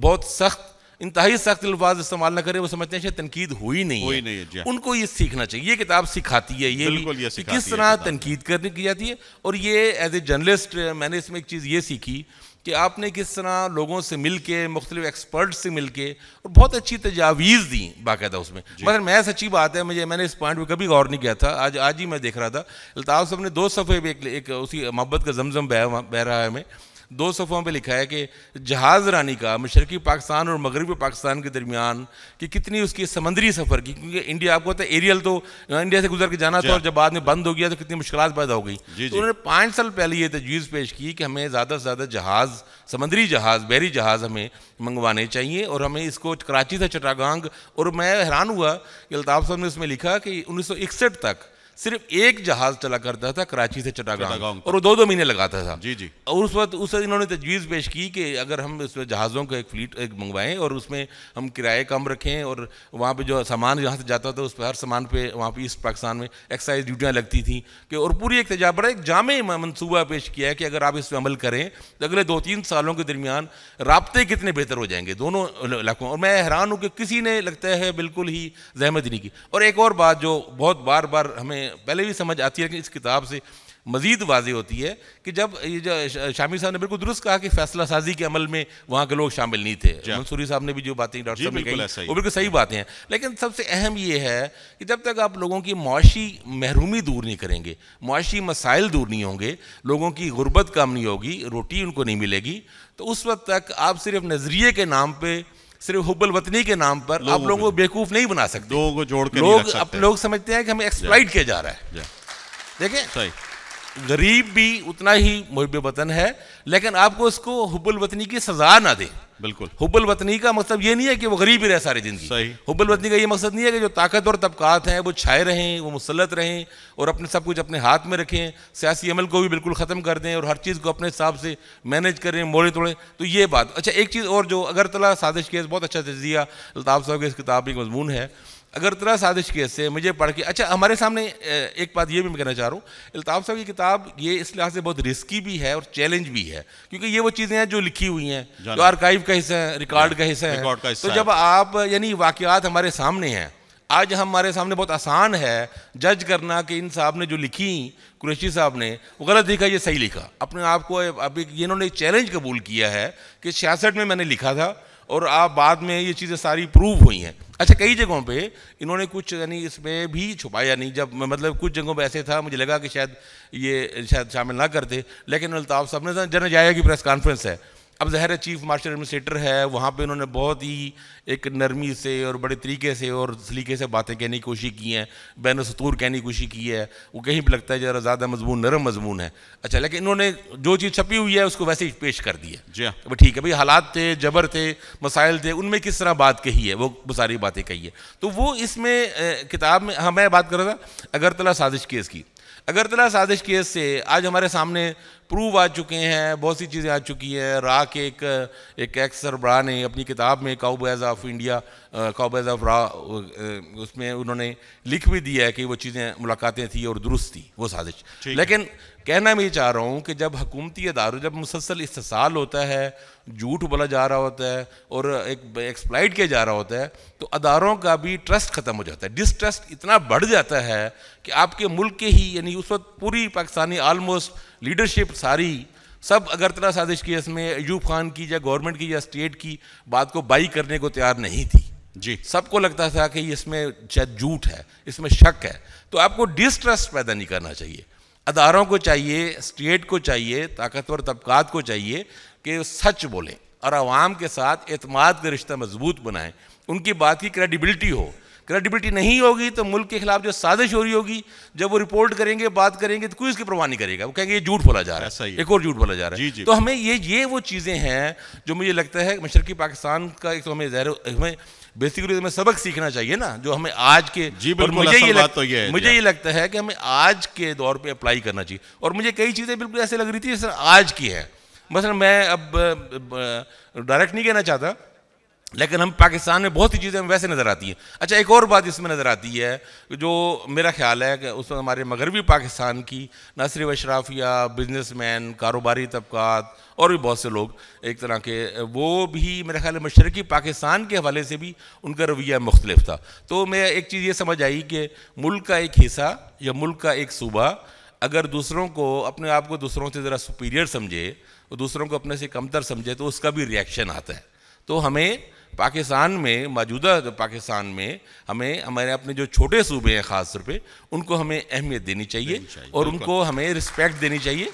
बहुत सख्त इंतहाई सख्त अल्फाज इस्तेमाल ना करें वो समझते हैं शायद तनकीद हुई नहीं हुई नहीं है हाँ। उनको ये सीखना चाहिए ये किताब सिखाती है ये, किस तरह तनकीद करने की जाती है और ये एज ए जर्नलिस्ट मैंने इसमें एक चीज़ ये सीखी कि आपने किस तरह लोगों से मिल के मुख्तलिफ एक्सपर्ट से मिल के और बहुत अच्छी तजावीज़ दी बाकायदा उसमें मगर मैं सच्ची बात है मुझे मैंने इस पॉइंट पर कभी गौर नहीं किया था आज आज ही मैं देख रहा था अल्ताफ़ साहब ने दो सफ़े पर एक, एक उसी मोहब्बत का जमजम बह बह रहा है हमें दो सफ़ों पे लिखा है कि जहाज़ रानी का मशरकी पाकिस्तान और मगरबी पाकिस्तान के दरमियान कि कितनी उसकी समंदरी सफ़र की क्योंकि इंडिया आपको होता है एरियल तो इंडिया से गुजर के जाना था और जब बाद में बंद हो गया तो कितनी मुश्किल पैदा हो गई तो उन्होंने पाँच साल पहले ये तजवीज़ पेश की कि हमें ज़्यादा से ज़्यादा जहाज़ समंदरी जहाज़ बहरी जहाज़ हमें मंगवाने चाहिए और हमें इसको कराची से चटागांग और मैं हैरान हुआ कि अल्ताफ़ साहब ने उसमें लिखा कि उन्नीस तक सिर्फ एक जहाज चला करता था कराची से चटा और वो दो दो महीने लगाता था जी जी और उस वक्त उस इन्होंने तजवीज़ पेश की कि अगर हम उसमें जहाज़ों का एक फ्लीट एक मंगवाएं और उसमें हम किराए कम रखें और वहाँ पे जो सामान जहाँ से जाता था उस पर हर सामान पे वहाँ पे ईस्ट पाकिस्तान में एक्साइज ड्यूटियाँ लगती थी कि और पूरी एक तजा बड़ा एक जाम मनसूबा पेश किया है कि अगर आप इस पर अमल करें तो अगले दो तीन सालों के दरमियान रबते कितने बेहतर हो जाएंगे दोनों इलाकों और मैं हैरान हूँ कि किसी ने लगता है बिल्कुल ही जहमत नहीं की और एक और बात जो बहुत बार बार हमें हमें पहले भी समझ आती है कि इस किताब से मज़ीद वाजी होती है कि जब ये जो शामी साहब ने बिल्कुल दुरुस्त कहा कि फैसला साजी के अमल में वहाँ के लोग शामिल नहीं थे मंसूरी साहब ने भी जो बातें डॉक्टर साहब ने कही वो बिल्कुल सही बातें हैं लेकिन सबसे अहम ये है कि जब तक आप लोगों की मुआशी महरूमी दूर नहीं करेंगे मुआशी मसाइल दूर नहीं होंगे लोगों की गुर्बत कम नहीं होगी रोटी उनको नहीं मिलेगी तो उस वक्त तक आप सिर्फ नज़रिए के नाम पर सिर्फ हुबल वतनी के नाम पर लोगों आप लोगों को बेवकूफ नहीं बना सकते लोगों को जोड़ के लोग अब लोग समझते हैं कि हमें एक्सप्लाइट किया जा रहा है देखें गरीब भी उतना ही मुहब वतन है लेकिन आपको उसको हुबल वतनी की सजा ना दें बिल्कुल हुबल वतनी का मकसद ये नहीं है कि वो गरीब ही रहे सारी जिंदगी सही हुबल वतनी का ये मकसद नहीं है कि जो ताकतवर तबकात हैं वो छाए रहें वो मुसलत रहें और अपने सब कुछ अपने हाथ में रखें सियासी अमल को भी बिल्कुल ख़त्म कर दें और हर चीज़ को अपने हिसाब से मैनेज करें मोड़े तोड़ें तो ये बात अच्छा एक चीज़ और जो अगरतला साजिश केस बहुत अच्छा तजिया लताफ़ साहब की इस किताब में एक मजमून है अगर तरह साजिश के से मुझे पढ़ के अच्छा हमारे सामने एक बात ये भी मैं कहना चाह रहा हूँ अल्ताफ़ साहब की किताब ये इस लिहाज से बहुत रिस्की भी है और चैलेंज भी है क्योंकि ये वो चीज़ें हैं जो लिखी हुई हैं जो आर्काइव का हिस्सा है रिकॉर्ड का हिस्सा तो है तो जब आप यानी वाक़ात हमारे सामने हैं आज हमारे सामने बहुत आसान है जज करना कि इन साहब ने जो लिखी कुरैशी साहब ने वो गलत लिखा ये सही लिखा अपने आप को अभी इन्होंने चैलेंज कबूल किया है कि छियासठ में मैंने लिखा था और आप बाद में ये चीज़ें सारी प्रूव हुई हैं अच्छा कई जगहों पे इन्होंने कुछ यानी इसमें भी छुपाया नहीं जब मतलब कुछ जगहों पे ऐसे था मुझे लगा कि शायद ये शायद शामिल ना करते लेकिन अल्ताफ़ साहब ने तो जन जाया की प्रेस कॉन्फ्रेंस है अब जहर चीफ मास्टर एडमिनिस्ट्रेटर है वहाँ पे उन्होंने बहुत ही एक नरमी से और बड़े तरीके से और सलीके से बातें कहने की कोशिश की हैं बैन सतूर कहने की कोशिश की है वो कहीं पर लगता है ज़रा ज़्यादा मजमून नरम मजमून है अच्छा लेकिन इन्होंने जो चीज़ छपी हुई है उसको वैसे ही पेश कर दिया जी हाँ ठीक है भाई हालात थे जबर थे मसाइल थे उनमें किस तरह बात कही है वो सारी बातें कही है तो वो इसमें किताब में हाँ मैं बात कर रहा था अगरतला साजिश केस की अगरतला साजिश केस से आज हमारे सामने प्रूव आ चुके हैं बहुत सी चीज़ें आ चुकी हैं रा के एक एक एक्सर ब्रा ने अपनी किताब में kaoboys of India kaoboys of रा उसमें उन्होंने लिख भी दिया है कि वो चीज़ें मुलाकातें थी और दुरुस्त थी वो साजिश लेकिन कहना मैं ये चाह रहा हूँ कि जब हकूमती अदारों जब मुसलसल इस्तेसाल होता है झूठ बोला जा रहा होता है और एक एक्सप्लाइट किया जा रहा होता है तो अदारों का भी ट्रस्ट ख़त्म हो जाता है डिसट्रस्ट इतना बढ़ जाता है कि आपके मुल्क के ही यानी उस वक्त पूरी पाकिस्तानी आलमोस्ट लीडरशिप सारी सब अगरतला साजिश की इसमें यूब खान की या गवर्नमेंट की या स्टेट की बात को बाई करने को तैयार नहीं थी जी सबको लगता था कि इसमें शायद झूठ है इसमें शक है तो आपको डिसट्रस्ट पैदा नहीं करना चाहिए अदारों को चाहिए स्टेट को चाहिए ताकतवर तबकात को चाहिए कि सच बोलें और आवाम के साथ अतमाद का रिश्ता मजबूत बनाएं उनकी बात की क्रेडिबिलिटी हो क्रेडिबिलिटी नहीं होगी तो मुल्क के खिलाफ जो साजिश हो रही होगी जब वो रिपोर्ट करेंगे बात करेंगे तो कोई इसकी परवाह नहीं करेगा वो कहेंगे ये झूठ बोला जा रहा है एक और झूठ बोला जा रहा है जी जी। तो हमें ये ये वो चीज़ें हैं जो मुझे लगता है मशरकी पाकिस्तान का एक तो हमें जहर हमें बेसिकली हमें सबक सीखना चाहिए ना जो हमें आज के जी और मुझे ये लग, तो ये मुझे ये हाँ। लगता है कि हमें आज के दौर पे अप्लाई करना चाहिए और मुझे कई चीज़ें बिल्कुल ऐसे लग रही थी सर आज की है मसलन मैं अब डायरेक्ट नहीं कहना चाहता लेकिन हम पाकिस्तान में बहुत सी चीज़ें वैसे नज़र आती हैं अच्छा एक और बात इसमें नज़र आती है जो मेरा ख्याल है कि उस हमारे मगरबी पाकिस्तान की नसरी अशराफिया बिजनेस मैन कारोबारी तबक़ात और भी बहुत से लोग एक तरह के वो भी मेरे ख्याल है मशरक़ी पाकिस्तान के हवाले से भी उनका रवैया मुख्तलिफ था तो मैं एक चीज़ ये समझ आई कि मुल्क का एक हिस्सा या मुल्क का एक सूबा अगर दूसरों को अपने आप को दूसरों से ज़रा सुपीरियर समझे और दूसरों को अपने से कमतर समझे तो उसका भी रिएक्शन आता है तो हमें पाकिस्तान में मौजूदा जो पाकिस्तान में हमें हमारे अपने जो छोटे सूबे हैं ख़ास तौर पर उनको हमें अहमियत देनी चाहिए, देनी चाहिए और उनको हमें रिस्पेक्ट देनी चाहिए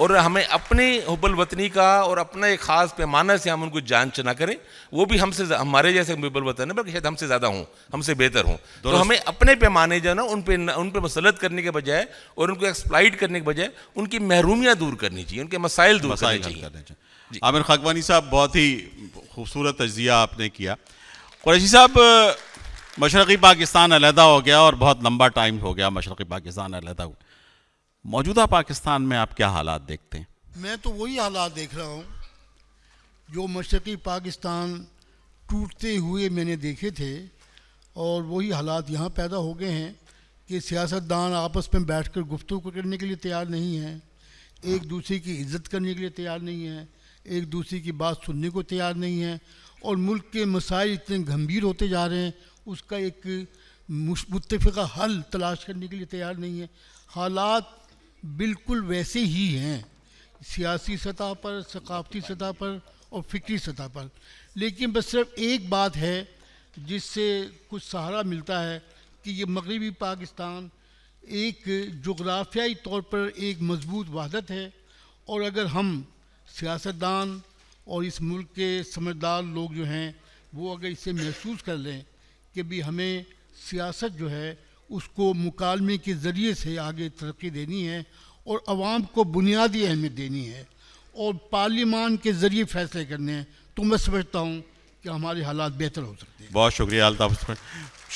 और हमें अपने हुबल वतनी का और अपना एक ख़ास पैमाना से हम उनको जांच ना करें वो भी हमसे हमारे जैसे हुबल वतन है बल्कि शायद हमसे ज़्यादा हों हमसे बेहतर हों तो हमें अपने पैमाने जो है ना उन पर उन पर मसलत करने के बजाय और उनको एक्सप्लाइट करने के बजाय उनकी महरूमियाँ दूर करनी चाहिए उनके मसाइल दूर करने चाहिए आमिर खाकवानी साहब बहुत ही खूबसूरत तजिया आपने किया कुरैशी साहब मशरक़ी पाकिस्तान अलहदा हो गया और बहुत लंबा टाइम हो गया मशरक़ी पाकिस्तान अलहदा हुआ मौजूदा पाकिस्तान में आप क्या हालात देखते हैं मैं तो वही हालात देख रहा हूँ जो मशरक़ी पाकिस्तान टूटते हुए मैंने देखे थे और वही हालात यहाँ पैदा हो गए हैं कि सियासतदान आपस में बैठ कर गुफ्तु करने के लिए तैयार नहीं हैं एक दूसरे की इज्जत करने के लिए तैयार नहीं है एक दूसरे की बात सुनने को तैयार नहीं है और मुल्क के मसाइल इतने गंभीर होते जा रहे हैं उसका एक मुतफ़ा हल तलाश करने के लिए तैयार नहीं है हालात बिल्कुल वैसे ही हैं सियासी सतह पर सकाफती सतह पर और फिक्री सतह पर लेकिन बस सिर्फ एक बात है जिससे कुछ सहारा मिलता है कि ये मगरबी पाकिस्तान एक जोग्राफियाई तौर पर एक मजबूत वहादत है और अगर हम सियासतदान और इस मुल्क के समझदार लोग जो हैं वो अगर इसे महसूस कर लें कि भी हमें सियासत जो है उसको मुकालमे के ज़रिए से आगे तरक्की देनी है और आवाम को बुनियादी अहमियत देनी है और पार्लियामान के ज़रिए फैसले करने हैं तो मैं समझता हूँ कि हमारे हालात बेहतर हो सकते हैं बहुत शुक्रिया अलताफ़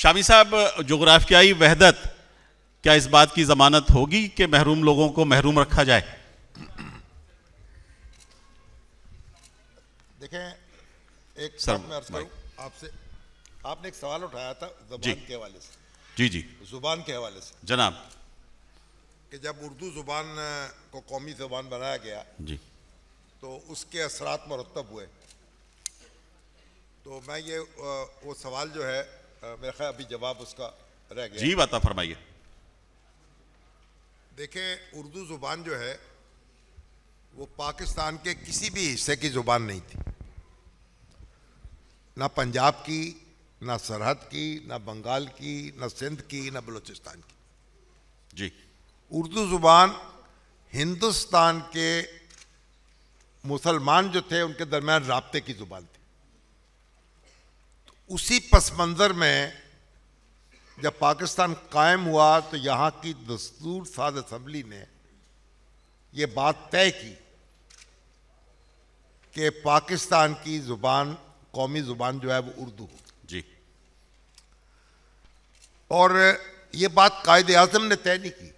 शामी साहब जोग्राफियाई वहदत क्या इस बात की ज़मानत होगी कि महरूम लोगों को महरूम रखा जाए देखें एक सर आपसे आपने एक सवाल उठाया था जुबान के हवाले से जी जी जुबान के हवाले से जनाब कि जब उर्दू जुबान को कौमी जुबान बनाया गया जी तो उसके असरात मरतब हुए तो मैं ये वो सवाल जो है मेरा ख्याल अभी जवाब उसका रह गया जी बात फरमाइए देखें उर्दू ज़ुबान जो है वो पाकिस्तान के किसी भी हिस्से की ज़ुबान नहीं थी ना पंजाब की ना सरहद की ना बंगाल की ना सिंध की ना बलूचिस्तान की जी उर्दू ज़ुबान हिंदुस्तान के मुसलमान जो थे उनके दरमियान रबते की ज़ुबान थी तो उसी पस मंज़र में जब पाकिस्तान कायम हुआ तो यहाँ की दस्तूर साज असम्बली ने ये बात तय की कि पाकिस्तान की ज़ुबान कौमी ज़ुबान जो है वो उर्दू हो जी और ये बात कायद आजम ने तय नहीं की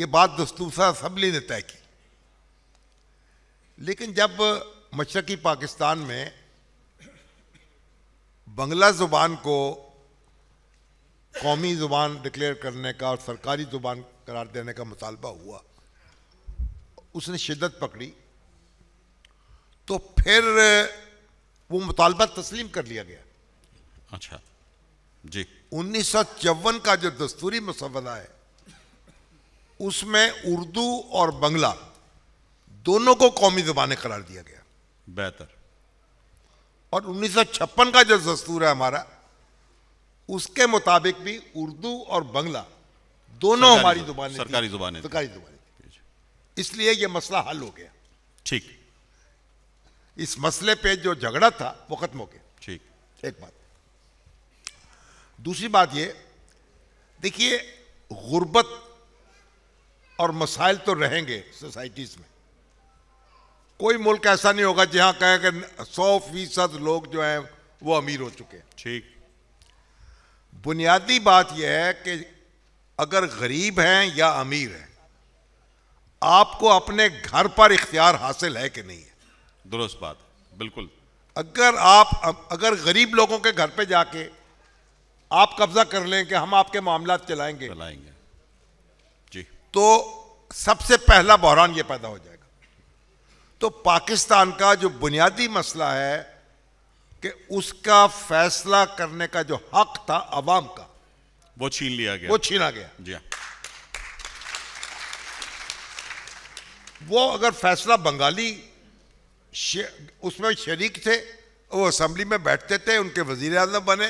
ये बात दस्तूसा सबली ने तय की लेकिन जब मशरक़ी पाकिस्तान में बंगला ज़ुबान को कौमी ज़ुबान डिक्लेयर करने का और सरकारी ज़ुबान करार देने का मुतालबा हुआ उसने शिदत पकड़ी तो फिर वो मुतालबा तस्लीम कर लिया गया अच्छा जी उन्नीस सौ चौवन का जो दस्तूरी मसवदा है उसमें उर्दू और बंगला दोनों को कौमी जबानें करार दिया गया बेहतर और उन्नीस सौ छप्पन का जो दस्तूर है हमारा उसके मुताबिक भी उर्दू और बंगला दोनों हमारी जुबान सरकारी जुबान सरकारी जुबान इसलिए यह मसला हल हो गया ठीक इस मसले पे जो झगड़ा था वो खत्म हो गया ठीक एक बात दूसरी बात ये देखिए गुर्बत और मसाइल तो रहेंगे सोसाइटीज़ में कोई मुल्क ऐसा नहीं होगा जहां कहें कि सौ फीसद लोग जो हैं वो अमीर हो चुके हैं ठीक बुनियादी बात यह है कि अगर गरीब हैं या अमीर हैं आपको अपने घर पर इख्तियार हासिल है कि नहीं है दुरुस्त बात बिल्कुल अगर आप अगर गरीब लोगों के घर पे जाके आप कब्जा कर लें कि हम आपके मामला चलाएंगे चलाएंगे जी तो सबसे पहला बहरान ये पैदा हो जाएगा तो पाकिस्तान का जो बुनियादी मसला है कि उसका फैसला करने का जो हक था अवाम का वो छीन लिया गया वो छीना गया जी हाँ। वो अगर फैसला बंगाली उसमें शरीक थे वो असम्बली में बैठते थे उनके वजीर अजम बने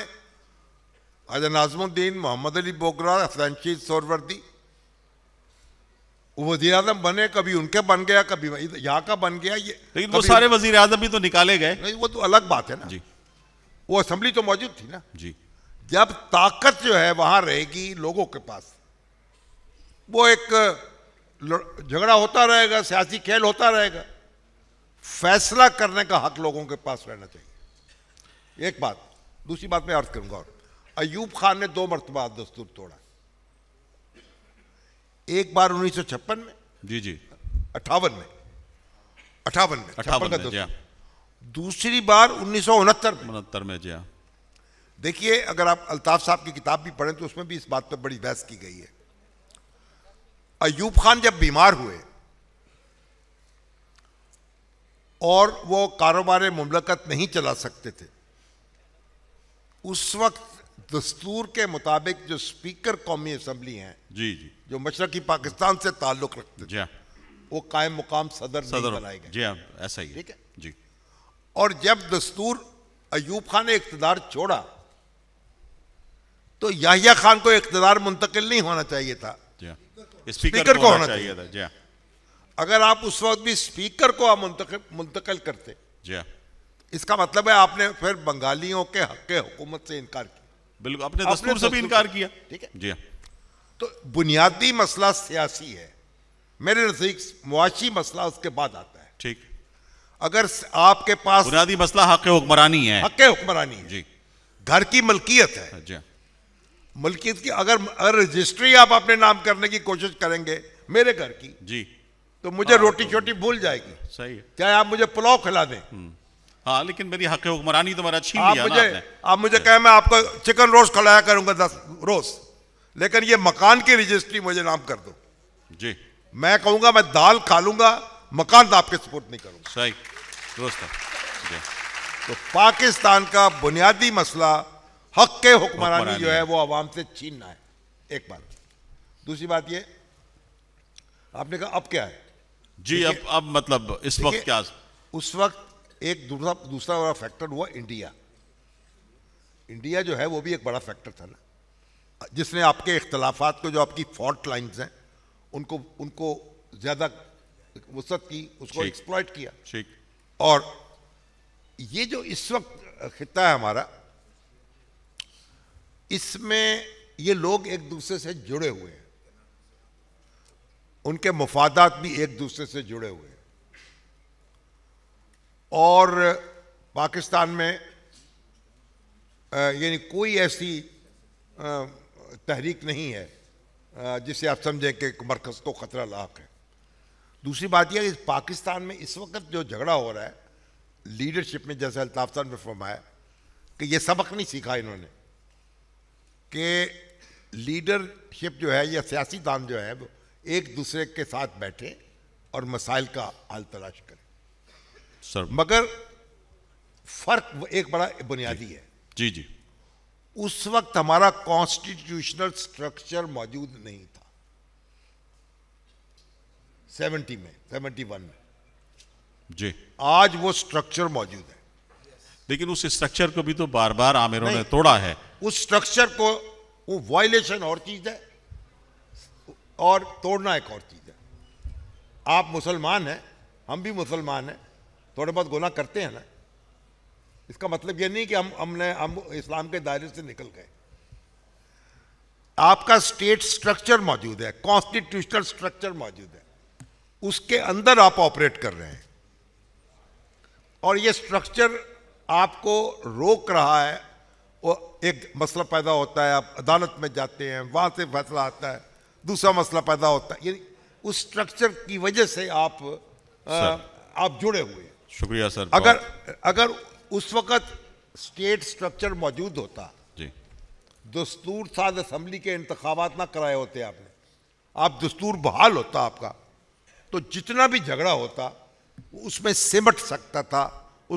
हजर नाजमुद्दीन मोहम्मद अली बोगरा फ्रांशीज सोरवर्दी वो वजी अजम बने कभी उनके बन गया कभी यहाँ का बन गया ये लेकिन वो सारे वजीर अजम भी तो निकाले गए नहीं वो तो अलग बात है ना जी वो असम्बली तो मौजूद थी ना जी जब ताकत जो है वहां रहेगी लोगों के पास वो एक झगड़ा होता रहेगा सियासी खेल होता रहेगा फैसला करने का हक लोगों के पास रहना चाहिए एक बात दूसरी बात मैं अर्थ करूंगा और अयूब खान ने दो मरतबा दस्तूर तोड़ा एक बार उन्नीस में जी जी अठावन में अठावन में अठावन का दस्तूर हाँ। दूसरी बार उन्नीस सौ उनहत्तर उनहत्तर में जी हाँ। देखिए अगर आप अल्ताफ साहब की किताब भी पढ़ें तो उसमें भी इस बात पर बड़ी बहस की गई है अयूब खान जब बीमार हुए और वो कारोबार ममलकत नहीं चला सकते थे उस वक्त दस्तूर के मुताबिक जो स्पीकर कौमी असम्बली हैं जी जी जो मशरकी पाकिस्तान से ताल्लुक़ रखते थे हाँ। वो कायम मुकाम सदर सदर बनाए गए जी हाँ ऐसा ही ठीक है जी और जब दस्तूर अयूब खान ने इकतदार छोड़ा तो याहिया खान को इकतदार मुंतकिल नहीं होना चाहिए था हाँ। स्पीकर को होना चाहिए था हाँ। अगर आप उस वक्त भी स्पीकर को आप मुंतकल, मुंतकल करते जी हाँ। इसका मतलब है आपने फिर बंगालियों के हक हुकूमत से इनकार किया बिल्कुल आपने दस्तूर से भी इनकार किया ठीक है जी हाँ। तो बुनियादी मसला सियासी है मेरे नजदीक मुआशी मसला उसके बाद आता है ठीक अगर आपके पास बुनियादी मसला हक हुक्मरानी है हक हुक्मरानी है जी घर की मलकियत है जी हाँ। मलकियत की अगर रजिस्ट्री आप अपने नाम करने की कोशिश करेंगे मेरे घर की जी तो मुझे हाँ, रोटी तो छोटी भूल जाएगी सही है चाहे आप मुझे पुलाव खिला दें हम्म। हाँ लेकिन मेरी हक हुक्मरानी तो मेरा छीन आप मुझे आप मुझे कहें मैं आपको चिकन रोस्ट खिलाया करूंगा दस रोज लेकिन ये मकान की रजिस्ट्री मुझे नाम कर दो जी मैं कहूंगा मैं दाल खा लूंगा मकान तो आपके सपोर्ट नहीं करूंगा सही दोस्त तो पाकिस्तान का बुनियादी मसला हक के हुक्मरानी जो है वो आवाम से छीनना है एक बात दूसरी बात ये आपने कहा अब क्या है जी अब अब मतलब इस वक्त क्या उस वक्त एक दूसरा दूसरा बड़ा फैक्टर हुआ इंडिया इंडिया जो है वो भी एक बड़ा फैक्टर था ना जिसने आपके इख्तलाफात को जो आपकी फॉल्ट लाइंस हैं उनको उनको ज़्यादा वसत की उसको एक्सप्लॉयट किया ठीक और ये जो इस वक्त खिता है हमारा इसमें ये लोग एक दूसरे से जुड़े हुए हैं उनके मफादात भी एक दूसरे से जुड़े हुए हैं और पाकिस्तान में यानी कोई ऐसी तहरीक नहीं है जिसे आप समझें कि मरकज़ को तो ख़तरा लाक है दूसरी बात यह कि पाकिस्तान में इस वक्त जो झगड़ा हो रहा है लीडरशिप में जैसे अल्ताफ़ साहब ने फरमाया कि ये सबक नहीं सीखा इन्होंने कि लीडरशिप जो है या सियासी दान जो है वो एक दूसरे के साथ बैठे और मसाइल का हल तलाश करें सर मगर फर्क एक बड़ा बुनियादी है जी जी उस वक्त हमारा कॉन्स्टिट्यूशनल स्ट्रक्चर मौजूद नहीं था सेवेंटी में सेवेंटी वन में जी आज वो स्ट्रक्चर मौजूद है लेकिन उस स्ट्रक्चर को भी तो बार बार आमिरों ने तोड़ा है उस स्ट्रक्चर को वो वायलेशन और चीज है और तोड़ना एक और चीज़ है आप मुसलमान हैं हम भी मुसलमान हैं थोड़े बहुत गुनाह करते हैं ना इसका मतलब ये नहीं कि हम हमने हम इस्लाम के दायरे से निकल गए आपका स्टेट स्ट्रक्चर मौजूद है कॉन्स्टिट्यूशनल स्ट्रक्चर मौजूद है उसके अंदर आप ऑपरेट कर रहे हैं और ये स्ट्रक्चर आपको रोक रहा है वो एक मसला पैदा होता है आप अदालत में जाते हैं वहाँ से फैसला आता है दूसरा मसला पैदा होता है उस स्ट्रक्चर की वजह से आप आ, आप जुड़े हुए शुक्रिया सर अगर अगर उस वक्त स्टेट स्ट्रक्चर मौजूद होता जी दस्तूर साज असम्बली के इंतबात ना कराए होते आपने आप दस्तूर बहाल होता आपका तो जितना भी झगड़ा होता उसमें सिमट सकता था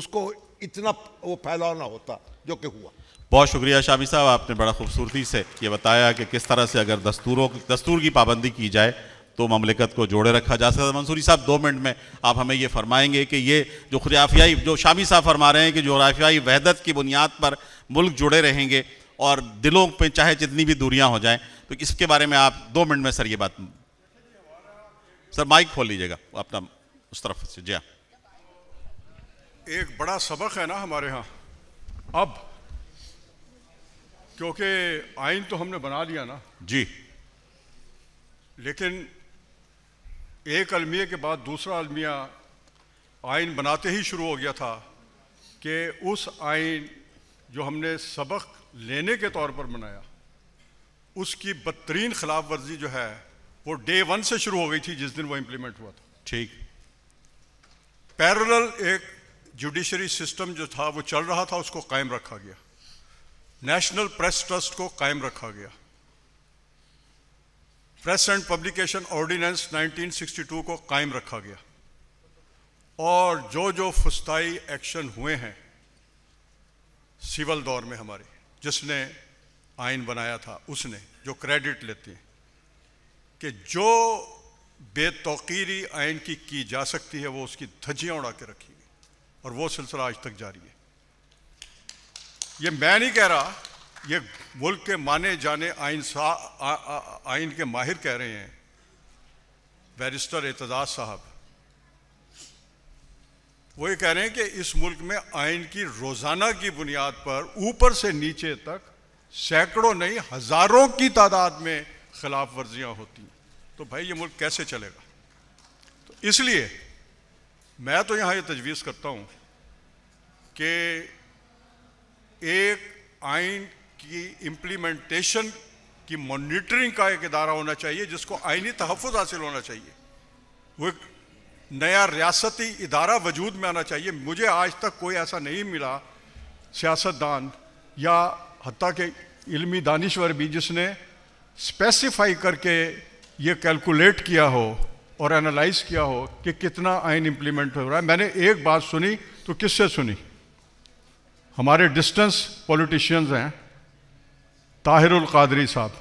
उसको इतना वो फैलाव ना होता जो कि हुआ बहुत शुक्रिया शामी साहब आपने बड़ा खूबसूरती से ये बताया कि किस तरह से अगर दस्तूरों दस्तूर की पाबंदी की जाए तो ममलिकत को जोड़े रखा जा सकता है मंसूरी साहब दो मिनट में आप हमें ये फरमाएंगे कि ये जो खुराफियाई जो शामी साहब फरमा रहे हैं कि जोग्राफियाई वहदत की बुनियाद पर मुल्क जुड़े रहेंगे और दिलों पे चाहे जितनी भी दूरियां हो जाएं तो इसके बारे में आप दो मिनट में सर ये बात सर माइक खोल लीजिएगा अपना उस तरफ से जी हाँ। एक बड़ा सबक है ना हमारे यहाँ अब क्योंकि आइन तो हमने बना लिया ना जी लेकिन एक अलमिया के बाद दूसरा अलमिया आइन बनाते ही शुरू हो गया था कि उस आइन जो हमने सबक लेने के तौर पर बनाया उसकी बदतरीन खिलाफ वर्जी जो है वो डे वन से शुरू हो गई थी जिस दिन वो इम्प्लीमेंट हुआ था ठीक पैरल एक जुडिशरी सिस्टम जो था वो चल रहा था उसको कायम रखा गया नेशनल प्रेस ट्रस्ट को कायम रखा गया प्रेस एंड पब्लिकेशन ऑर्डिनेंस 1962 को कायम रखा गया और जो जो फुस्ताई एक्शन हुए हैं सिविल दौर में हमारे जिसने आइन बनाया था उसने जो क्रेडिट लेते हैं कि जो बेतौकीरी आइन की की जा सकती है वो उसकी धज्जियाँ उड़ा के रखी गई और वो सिलसिला आज तक जारी है ये मैं नहीं कह रहा ये मुल्क के माने जाने आइन आइन के माहिर कह रहे हैं बैरिस्टर एतजाज साहब वो ये कह रहे हैं कि इस मुल्क में आइन की रोज़ाना की बुनियाद पर ऊपर से नीचे तक सैकड़ों नहीं हज़ारों की तादाद में खिलाफ वर्जियाँ होती हैं तो भाई ये मुल्क कैसे चलेगा तो इसलिए मैं तो यहाँ ये तजवीज़ करता हूँ कि एक आइन की इम्प्लीमेंटेशन की मॉनिटरिंग का एक इदारा होना चाहिए जिसको आइनी तहफ़ हासिल होना चाहिए वो एक नया रियासती इदारा वजूद में आना चाहिए मुझे आज तक कोई ऐसा नहीं मिला सियासतदान या हती के इलमी दानश्वर भी जिसने स्पेसिफाई करके ये कैलकुलेट किया हो और एनालाइज किया हो कि कितना आइन इम्प्लीमेंट हो रहा है मैंने एक बात सुनी तो किससे सुनी हमारे डिस्टेंस पॉलिटिशियंस हैं ताहिरुल कादरी साहब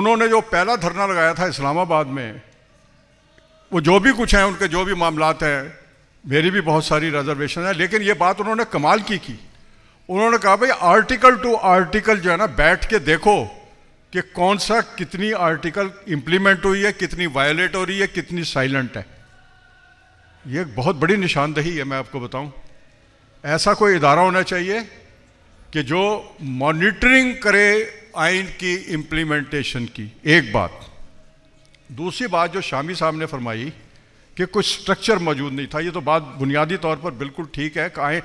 उन्होंने जो पहला धरना लगाया था इस्लामाबाद में वो जो भी कुछ हैं उनके जो भी मामलात हैं मेरी भी बहुत सारी रिजर्वेशन है लेकिन ये बात उन्होंने कमाल की की उन्होंने कहा भाई आर्टिकल टू आर्टिकल जो है ना बैठ के देखो कि कौन सा कितनी आर्टिकल इम्प्लीमेंट हुई है कितनी वायलेट हो रही है कितनी साइलेंट है ये बहुत बड़ी निशानदही है मैं आपको बताऊं ऐसा कोई इदारा होना चाहिए कि जो मॉनिटरिंग करे आइन की इम्प्लीमेंटेशन की एक बात दूसरी बात जो शामी साहब ने फरमाई कि कुछ स्ट्रक्चर मौजूद नहीं था ये तो बात बुनियादी तौर पर बिल्कुल ठीक है कहें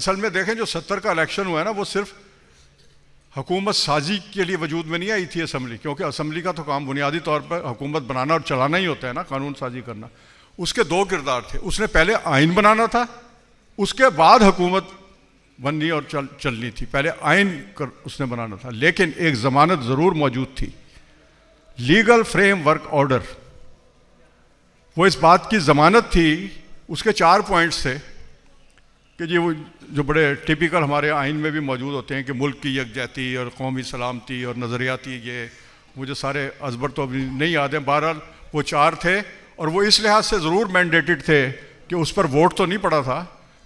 असल में देखें जो सत्तर का इलेक्शन हुआ है ना वो सिर्फ हुकूमत साजी के लिए वजूद में नहीं आई थी असम्बली क्योंकि असम्बली का तो काम बुनियादी तौर पर हुकूमत बनाना और चलाना ही होता है ना कानून साजी करना उसके दो किरदार थे उसने पहले आइन बनाना था उसके बाद हुकूमत बननी और चल चलनी थी पहले आइन कर उसने बनाना था लेकिन एक ज़मानत ज़रूर मौजूद थी लीगल फ्रेमवर्क ऑर्डर वो इस बात की ज़मानत थी उसके चार पॉइंट्स थे कि जी वो जो बड़े टिपिकल हमारे आइन में भी मौजूद होते हैं कि मुल्क की यकजहती और कौमी सलामती और नज़रियाती ये मुझे सारे अजबर तो अभी नहीं याद हैं बहरहाल वो चार थे और वो इस लिहाज से ज़रूर मैंडेटेड थे कि उस पर वोट तो नहीं पड़ा था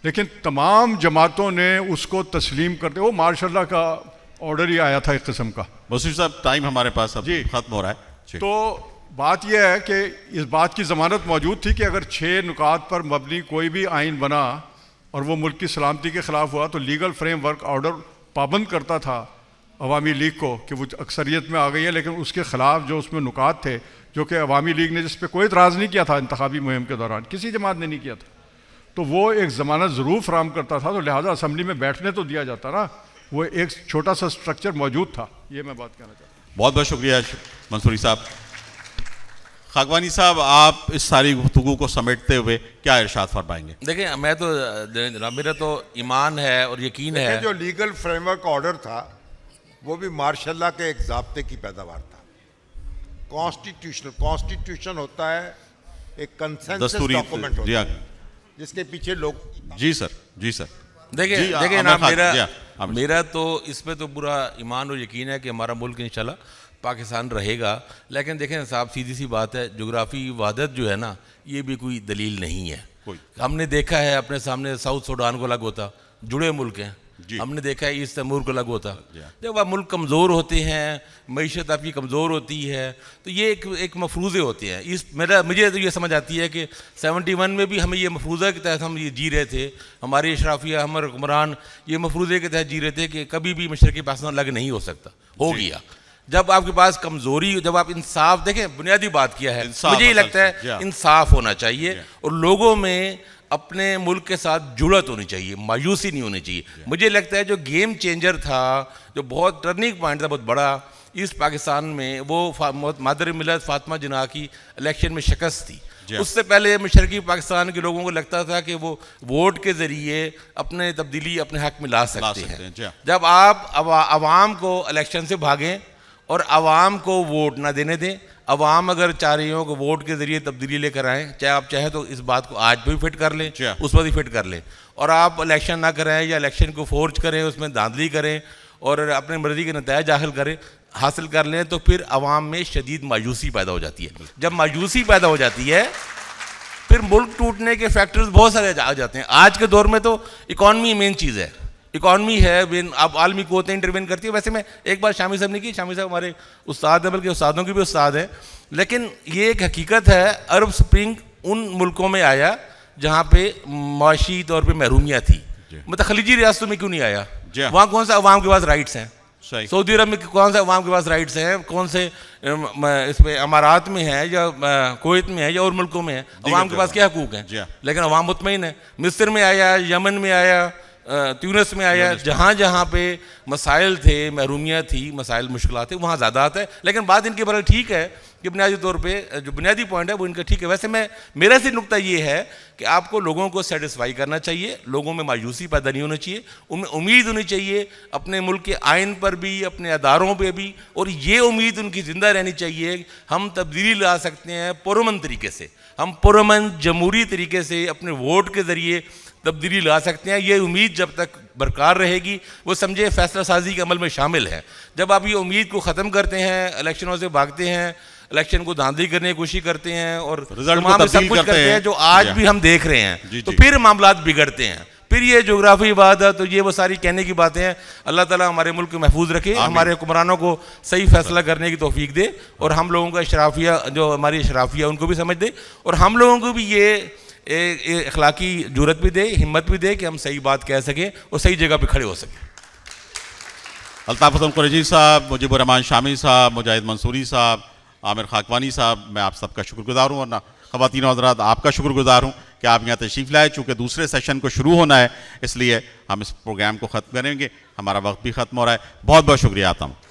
लेकिन तमाम जमातों ने उसको तस्लीम कर दिया वो मार्शाला का ऑर्डर ही आया था एक किस्म का बसू साहब टाइम हमारे पास अब जी खत्म हो रहा है तो बात यह है कि इस बात की ज़मानत मौजूद थी कि अगर छः नुकात पर मबनी कोई भी आइन बना और वो मुल्क की सलामती के ख़िलाफ़ हुआ तो लीगल फ्रेम वर्क ऑर्डर पाबंद करता था अवामी लीग को कि वो अक्सरियत में आ गई है लेकिन उसके ख़िलाफ़ जो उसमें नुकात थे जो कि अवामी लीग ने जिस पर कोई इतराज़ नहीं किया था इंतबी मुहिम के दौरान किसी जमात ने नहीं किया था तो वो एक ज़माना ज़रूर फ्राहम करता था तो लिहाजा असम्बली में बैठने तो दिया जाता ना वो एक छोटा सा स्ट्रक्चर मौजूद था ये मैं बात कहना चाहता हूँ बहुत बहुत शुक्रिया मंसूरी साहब खागवानी साहब आप इस सारी गुफ्तु को समेटते हुए क्या इर्शाद फरमाएंगे देखिए मैं तो मेरा तो ईमान है और यकीन है जो लीगल फ्रेमवर्क ऑर्डर था वो भी मार्शाला के एक जबते की पैदावार था कॉन्स्टिट्यूशनल कॉन्स्टिट्यूशन होता है एक कंसेंसस डॉक्यूमेंट होता है हाँ। जिसके पीछे लोग जी सर जी सर देखिए देखिए ना मेरा मेरा तो इसमें तो बुरा ईमान और यकीन है कि हमारा मुल्क इन पाकिस्तान रहेगा लेकिन देखें साहब सीधी सी बात है जोग्राफी वादत जो है ना ये भी कोई दलील नहीं है हमने देखा है अपने सामने साउथ सूडान को अलग होता जुड़े मुल्क हैं हमने देखा है इस तैमूर को अलग होता जब आप मुल्क कमज़ोर होते हैं मीशत आपकी कमज़ोर होती है तो ये एक एक मफरूज़े होते हैं इस मेरा मुझे तो ये समझ आती है कि 71 में भी हमें ये मफरूज़ा के तहत हम ये जी रहे थे हमारे अशराफिया हमारे हुक्मरान ये मफरूज़े के तहत जी रहे थे कि कभी भी के पास अलग नहीं हो सकता हो गया जब आपके पास कमजोरी जब आप इंसाफ देखें बुनियादी बात किया है मुझे ये लगता है हाँ। इंसाफ होना चाहिए हाँ। और लोगों में अपने मुल्क के साथ जुड़त होनी चाहिए मायूसी नहीं होनी चाहिए मुझे लगता है जो गेम चेंजर था जो बहुत टर्निंग पॉइंट था बहुत बड़ा इस पाकिस्तान में वो मादर मिलत फातमा जना की इलेक्शन में शिकस्त थी उससे पहले मशरकी पाकिस्तान के लोगों को लगता था कि वो वोट के ज़रिए अपने तब्दीली अपने हक में ला सकते, ला सकते हैं जब आप अवाम को इलेक्शन से भागें और आवाम को वोट ना देने दें अवाम अगर चाह रही हो कि वोट के जरिए तब्दीली लेकर आएँ चाहे आप चाहे तो इस बात को आज भी फिट कर लें अच्छा। उस पर भी फिट कर लें और आप इलेक्शन ना कराएं या इलेक्शन को फोर्ज करें उसमें धांधली करें और अपने मर्जी के नतज दाखिल करें हासिल कर लें तो फिर आवाम में शदीद मायूसी पैदा हो जाती है जब मायूसी पैदा हो जाती है फिर मुल्क टूटने के फैक्टर्स बहुत सारे आ जाते हैं आज के दौर में तो इकॉनमी मेन चीज़ है इकॉनमी है विन आप आलमी को होते करती है वैसे मैं एक बार शामी साहब ने की शामी साहब हमारे उस्ताद हैं बल्कि उस्तादों के भी उस्ताद हैं लेकिन ये एक हकीकत है अरब स्प्रिंग उन मुल्कों में आया जहाँ पे माशी तौर पर महरूमिया थी मतलब खलीजी रियासतों में क्यों नहीं आया हाँ। वहाँ कौन सा अवाम के पास राइट्स हैं सऊदी अरब में कौन सा अवाम के पास राइट्स हैं कौन से इस पर अमारात में है या कोत में है या और मुल्कों में है अवाम के पास क्या हकूक हैं हाँ। लेकिन अवाम मुतमिन है मिस्र में आया यमन में आया ट्यूनस में आया जहाँ जहाँ पे मसाइल थे महरूमिया थी मसाइल मुश्किल थे वहाँ ज़्यादा आता है लेकिन बात इनके बरल ठीक है कि बुनियादी तौर पे जो बुनियादी पॉइंट है वो इनका ठीक है वैसे मैं मेरा से नुकता ये है कि आपको लोगों को सेटिस्फाई करना चाहिए लोगों में मायूसी पैदा नहीं होनी चाहिए उनमें उम्मीद होनी चाहिए अपने मुल्क के आयन पर भी अपने अदारों पर भी और ये उम्मीद उनकी ज़िंदा रहनी चाहिए हम तब्दीली ला सकते हैं पुरमन तरीके से हम पुरमन जमहूरी तरीके से अपने वोट के ज़रिए तब्दीली ला सकते हैं ये उम्मीद जब तक बरकरार रहेगी वो समझे फैसला साजी के अमल में शामिल है जब आप ये उम्मीद को ख़त्म करते हैं इलेक्शनों से भागते हैं इलेक्शन को धांधली करने की कोशिश करते हैं और रिजल्ट सब कुछ करते हैं जो आज भी हम देख रहे हैं तो फिर मामला बिगड़ते हैं फिर ये जोग्राफी बात है तो ये वो सारी कहने की बातें हैं अल्लाह ताला हमारे मुल्क को महफूज रखे हमारे हुक्मरानों को सही फैसला करने की तोफीक दे और हम लोगों का शराफिया जो हमारी शराफिया उनको भी समझ दे और हम लोगों को भी ये अखलाकी जरूरत भी दे हिम्मत भी दे कि हम सही बात कह सकें और सही जगह पर खड़े हो सकें अल्ताफ़ हसन कुरजी साहब मुजिबरहमान शामी साहब मुजाहिद मंसूरी साहब आमिर खाकवानी साहब मैं आप सबका शुक्रगुजार हूँ वरना ख़वान हजरात आपका शुक्रगुजार हूँ कि आप यहाँ तशरीफ़ लाए चूँकि दूसरे सेशन को शुरू होना है इसलिए हम इस प्रोग्राम को ख़त्म करेंगे हमारा वक्त भी ख़त्म हो रहा है बहुत बहुत शुक्रिया आता हूँ